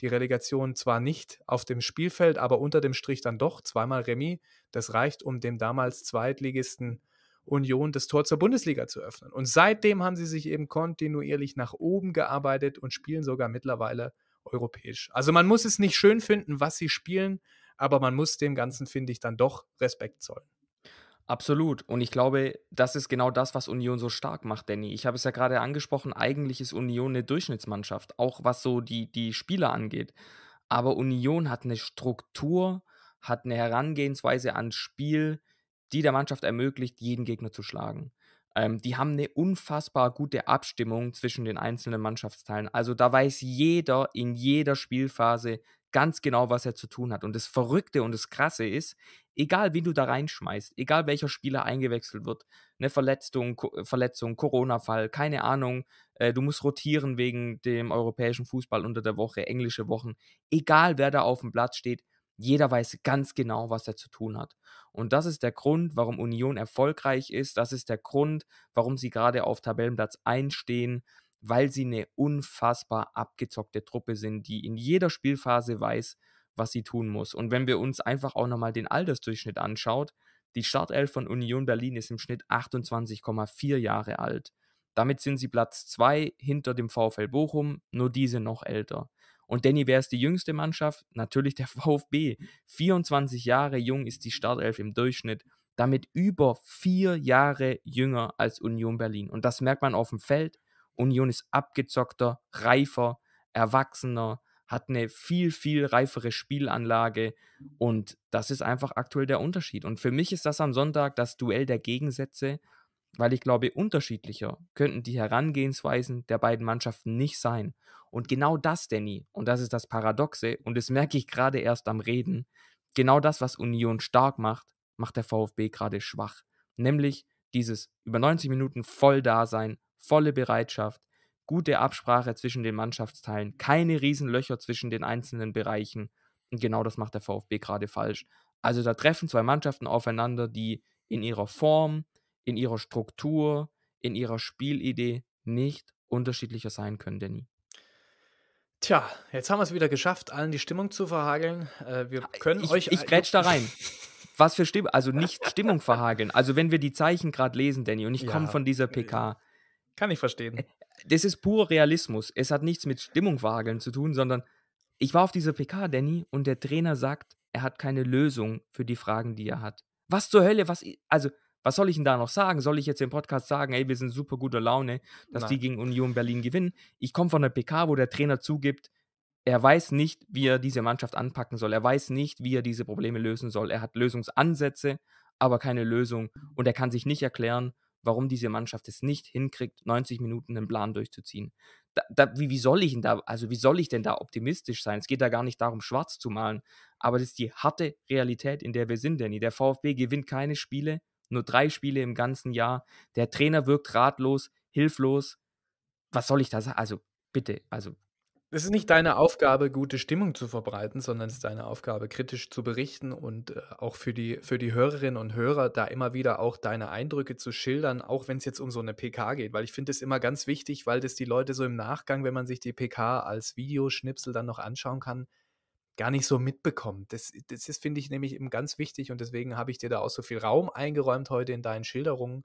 die Relegation zwar nicht auf dem Spielfeld, aber unter dem Strich dann doch zweimal Remis. Das reicht, um dem damals Zweitligisten Union das Tor zur Bundesliga zu öffnen. Und seitdem haben sie sich eben kontinuierlich nach oben gearbeitet und spielen sogar mittlerweile europäisch. Also man muss es nicht schön finden, was sie spielen, aber man muss dem Ganzen, finde ich, dann doch Respekt zollen. Absolut. Und ich glaube, das ist genau das, was Union so stark macht, Danny. Ich habe es ja gerade angesprochen, eigentlich ist Union eine Durchschnittsmannschaft, auch was so die, die Spieler angeht. Aber Union hat eine Struktur, hat eine Herangehensweise ans Spiel, die der Mannschaft ermöglicht, jeden Gegner zu schlagen. Ähm, die haben eine unfassbar gute Abstimmung zwischen den einzelnen Mannschaftsteilen. Also da weiß jeder in jeder Spielphase ganz genau, was er zu tun hat. Und das Verrückte und das Krasse ist, egal wen du da reinschmeißt, egal welcher Spieler eingewechselt wird, eine Verletzung, Co äh, Verletzung, Corona-Fall, keine Ahnung, äh, du musst rotieren wegen dem europäischen Fußball unter der Woche, englische Wochen, egal wer da auf dem Platz steht, jeder weiß ganz genau, was er zu tun hat. Und das ist der Grund, warum Union erfolgreich ist. Das ist der Grund, warum sie gerade auf Tabellenplatz 1 stehen, weil sie eine unfassbar abgezockte Truppe sind, die in jeder Spielphase weiß, was sie tun muss. Und wenn wir uns einfach auch nochmal den Altersdurchschnitt anschaut, die Startelf von Union Berlin ist im Schnitt 28,4 Jahre alt. Damit sind sie Platz 2 hinter dem VfL Bochum, nur diese noch älter. Und Danny, wer ist die jüngste Mannschaft? Natürlich der VfB. 24 Jahre jung ist die Startelf im Durchschnitt, damit über vier Jahre jünger als Union Berlin. Und das merkt man auf dem Feld. Union ist abgezockter, reifer, erwachsener, hat eine viel, viel reifere Spielanlage. Und das ist einfach aktuell der Unterschied. Und für mich ist das am Sonntag das Duell der Gegensätze weil ich glaube, unterschiedlicher könnten die Herangehensweisen der beiden Mannschaften nicht sein. Und genau das, Danny, und das ist das Paradoxe, und das merke ich gerade erst am Reden, genau das, was Union stark macht, macht der VfB gerade schwach. Nämlich dieses über 90 Minuten voll Dasein, volle Bereitschaft, gute Absprache zwischen den Mannschaftsteilen, keine Riesenlöcher zwischen den einzelnen Bereichen. Und genau das macht der VfB gerade falsch. Also da treffen zwei Mannschaften aufeinander, die in ihrer Form, in ihrer Struktur, in ihrer Spielidee nicht unterschiedlicher sein können, Danny. Tja, jetzt haben wir es wieder geschafft, allen die Stimmung zu verhageln. Äh, wir können ich, euch. Ich grätsch da rein. Was für Stimmung, also nicht Stimmung verhageln. Also wenn wir die Zeichen gerade lesen, Danny, und ich ja, komme von dieser äh, PK. Kann ich verstehen. Das ist pur Realismus. Es hat nichts mit Stimmung verhageln zu tun, sondern ich war auf dieser PK, Danny, und der Trainer sagt, er hat keine Lösung für die Fragen, die er hat. Was zur Hölle, was, also was soll ich denn da noch sagen? Soll ich jetzt im Podcast sagen, ey, wir sind super guter Laune, dass Nein. die gegen Union Berlin gewinnen? Ich komme von der PK, wo der Trainer zugibt, er weiß nicht, wie er diese Mannschaft anpacken soll. Er weiß nicht, wie er diese Probleme lösen soll. Er hat Lösungsansätze, aber keine Lösung. Mhm. Und er kann sich nicht erklären, warum diese Mannschaft es nicht hinkriegt, 90 Minuten einen Plan durchzuziehen. Da, da, wie, wie, soll ich denn da, also wie soll ich denn da optimistisch sein? Es geht da gar nicht darum, schwarz zu malen, aber das ist die harte Realität, in der wir sind, Danny. Der VfB gewinnt keine Spiele, nur drei Spiele im ganzen Jahr. Der Trainer wirkt ratlos, hilflos. Was soll ich da sagen? Also bitte, also es ist nicht deine Aufgabe, gute Stimmung zu verbreiten, sondern es ist deine Aufgabe, kritisch zu berichten und äh, auch für die, für die Hörerinnen und Hörer da immer wieder auch deine Eindrücke zu schildern, auch wenn es jetzt um so eine PK geht. Weil ich finde es immer ganz wichtig, weil das die Leute so im Nachgang, wenn man sich die PK als Videoschnipsel dann noch anschauen kann, gar nicht so mitbekommen. Das, das ist, finde ich, nämlich eben ganz wichtig und deswegen habe ich dir da auch so viel Raum eingeräumt heute in deinen Schilderungen,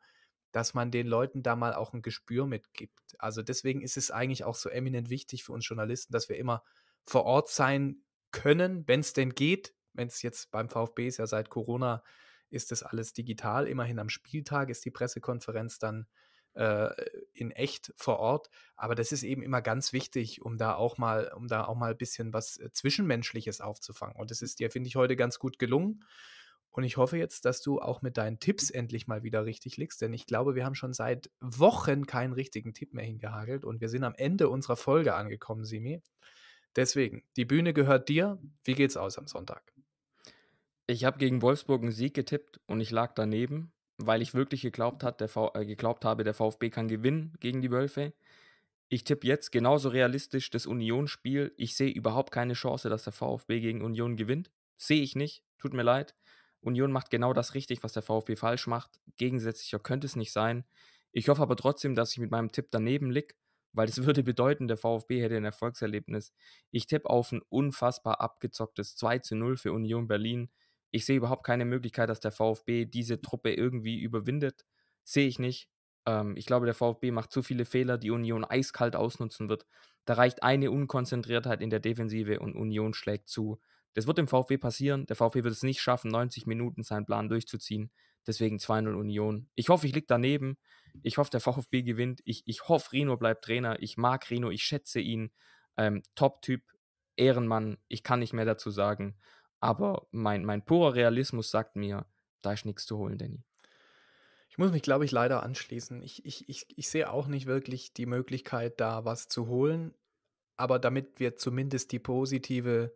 dass man den Leuten da mal auch ein Gespür mitgibt. Also deswegen ist es eigentlich auch so eminent wichtig für uns Journalisten, dass wir immer vor Ort sein können, wenn es denn geht. Wenn es jetzt beim VfB ist ja seit Corona ist das alles digital. Immerhin am Spieltag ist die Pressekonferenz dann äh, in echt vor Ort. Aber das ist eben immer ganz wichtig, um da auch mal, um da auch mal ein bisschen was äh, Zwischenmenschliches aufzufangen. Und das ist dir, finde ich, heute ganz gut gelungen. Und ich hoffe jetzt, dass du auch mit deinen Tipps endlich mal wieder richtig liegst, denn ich glaube, wir haben schon seit Wochen keinen richtigen Tipp mehr hingehagelt und wir sind am Ende unserer Folge angekommen, Simi. Deswegen, die Bühne gehört dir. Wie geht's aus am Sonntag? Ich habe gegen Wolfsburg einen Sieg getippt und ich lag daneben weil ich wirklich geglaubt, hat, der v äh, geglaubt habe, der VfB kann gewinnen gegen die Wölfe. Ich tippe jetzt genauso realistisch das Union-Spiel. Ich sehe überhaupt keine Chance, dass der VfB gegen Union gewinnt. Sehe ich nicht. Tut mir leid. Union macht genau das richtig, was der VfB falsch macht. Gegensätzlicher könnte es nicht sein. Ich hoffe aber trotzdem, dass ich mit meinem Tipp daneben liege, weil es würde bedeuten, der VfB hätte ein Erfolgserlebnis. Ich tippe auf ein unfassbar abgezocktes 2 zu 0 für Union Berlin. Ich sehe überhaupt keine Möglichkeit, dass der VfB diese Truppe irgendwie überwindet. Sehe ich nicht. Ähm, ich glaube, der VfB macht zu viele Fehler, die Union eiskalt ausnutzen wird. Da reicht eine Unkonzentriertheit in der Defensive und Union schlägt zu. Das wird dem VfB passieren. Der VfB wird es nicht schaffen, 90 Minuten seinen Plan durchzuziehen. Deswegen 2-0 Union. Ich hoffe, ich liege daneben. Ich hoffe, der VfB gewinnt. Ich, ich hoffe, Rino bleibt Trainer. Ich mag Rino. Ich schätze ihn. Ähm, Top-Typ, Ehrenmann. Ich kann nicht mehr dazu sagen. Aber mein, mein purer Realismus sagt mir, da ist nichts zu holen, Danny. Ich muss mich, glaube ich, leider anschließen. Ich, ich, ich, ich sehe auch nicht wirklich die Möglichkeit, da was zu holen. Aber damit wir zumindest die positive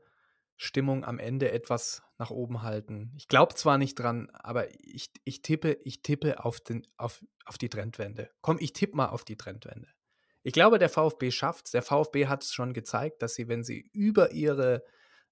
Stimmung am Ende etwas nach oben halten. Ich glaube zwar nicht dran, aber ich, ich tippe, ich tippe auf, den, auf, auf die Trendwende. Komm, ich tippe mal auf die Trendwende. Ich glaube, der VfB schafft es. Der VfB hat es schon gezeigt, dass sie, wenn sie über ihre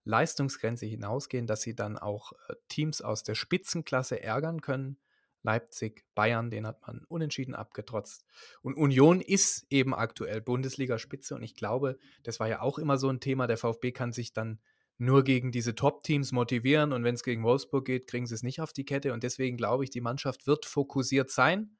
Leistungsgrenze hinausgehen, dass sie dann auch äh, Teams aus der Spitzenklasse ärgern können. Leipzig, Bayern, den hat man unentschieden abgetrotzt. Und Union ist eben aktuell Bundesligaspitze und ich glaube, das war ja auch immer so ein Thema. Der VfB kann sich dann nur gegen diese Top-Teams motivieren und wenn es gegen Wolfsburg geht, kriegen sie es nicht auf die Kette. Und deswegen glaube ich, die Mannschaft wird fokussiert sein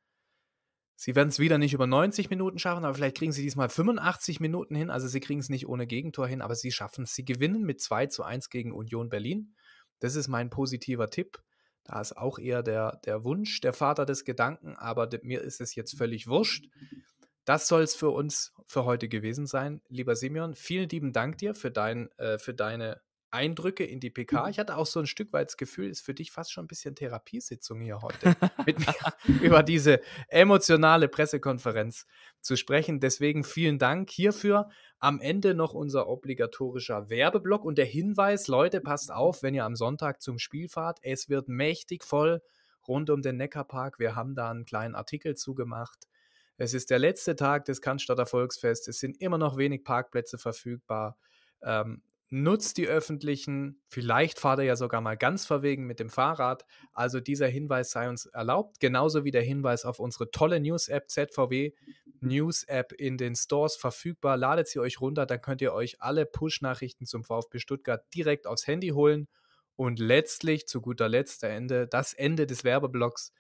Sie werden es wieder nicht über 90 Minuten schaffen, aber vielleicht kriegen sie diesmal 85 Minuten hin. Also sie kriegen es nicht ohne Gegentor hin, aber sie schaffen es. Sie gewinnen mit 2 zu 1 gegen Union Berlin. Das ist mein positiver Tipp. Da ist auch eher der, der Wunsch, der Vater des Gedanken, aber mir ist es jetzt völlig wurscht. Das soll es für uns für heute gewesen sein. Lieber Simeon, vielen lieben Dank dir für, dein, äh, für deine Eindrücke in die PK. Mhm. Ich hatte auch so ein Stück weit das Gefühl, ist für dich fast schon ein bisschen Therapiesitzung hier heute, mit mir über diese emotionale Pressekonferenz zu sprechen. Deswegen vielen Dank hierfür. Am Ende noch unser obligatorischer Werbeblock und der Hinweis, Leute, passt auf, wenn ihr am Sonntag zum Spiel fahrt, es wird mächtig voll rund um den Neckarpark. Wir haben da einen kleinen Artikel zugemacht. Es ist der letzte Tag des Cannstatter Volksfests. Es sind immer noch wenig Parkplätze verfügbar. Ähm, nutzt die öffentlichen, vielleicht fahrt ihr ja sogar mal ganz verwegen mit dem Fahrrad. Also dieser Hinweis sei uns erlaubt, genauso wie der Hinweis auf unsere tolle News-App ZVW News-App in den Stores verfügbar. Ladet sie euch runter, dann könnt ihr euch alle Push-Nachrichten zum VfB Stuttgart direkt aufs Handy holen. Und letztlich, zu guter Letzt, der Ende, das Ende des Werbeblocks.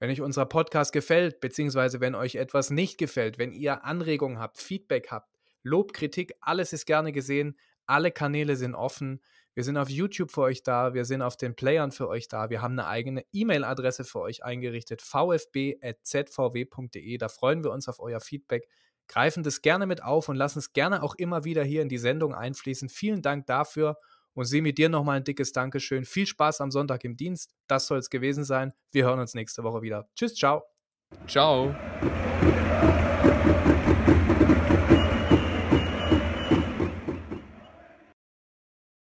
Wenn euch unser Podcast gefällt, beziehungsweise wenn euch etwas nicht gefällt, wenn ihr Anregungen habt, Feedback habt, Lob, Kritik, alles ist gerne gesehen. Alle Kanäle sind offen. Wir sind auf YouTube für euch da. Wir sind auf den Playern für euch da. Wir haben eine eigene E-Mail-Adresse für euch eingerichtet: vfb.zvw.de. Da freuen wir uns auf euer Feedback. Greifen das gerne mit auf und lassen es gerne auch immer wieder hier in die Sendung einfließen. Vielen Dank dafür. Und mit dir nochmal ein dickes Dankeschön. Viel Spaß am Sonntag im Dienst. Das soll es gewesen sein. Wir hören uns nächste Woche wieder. Tschüss, ciao. Ciao.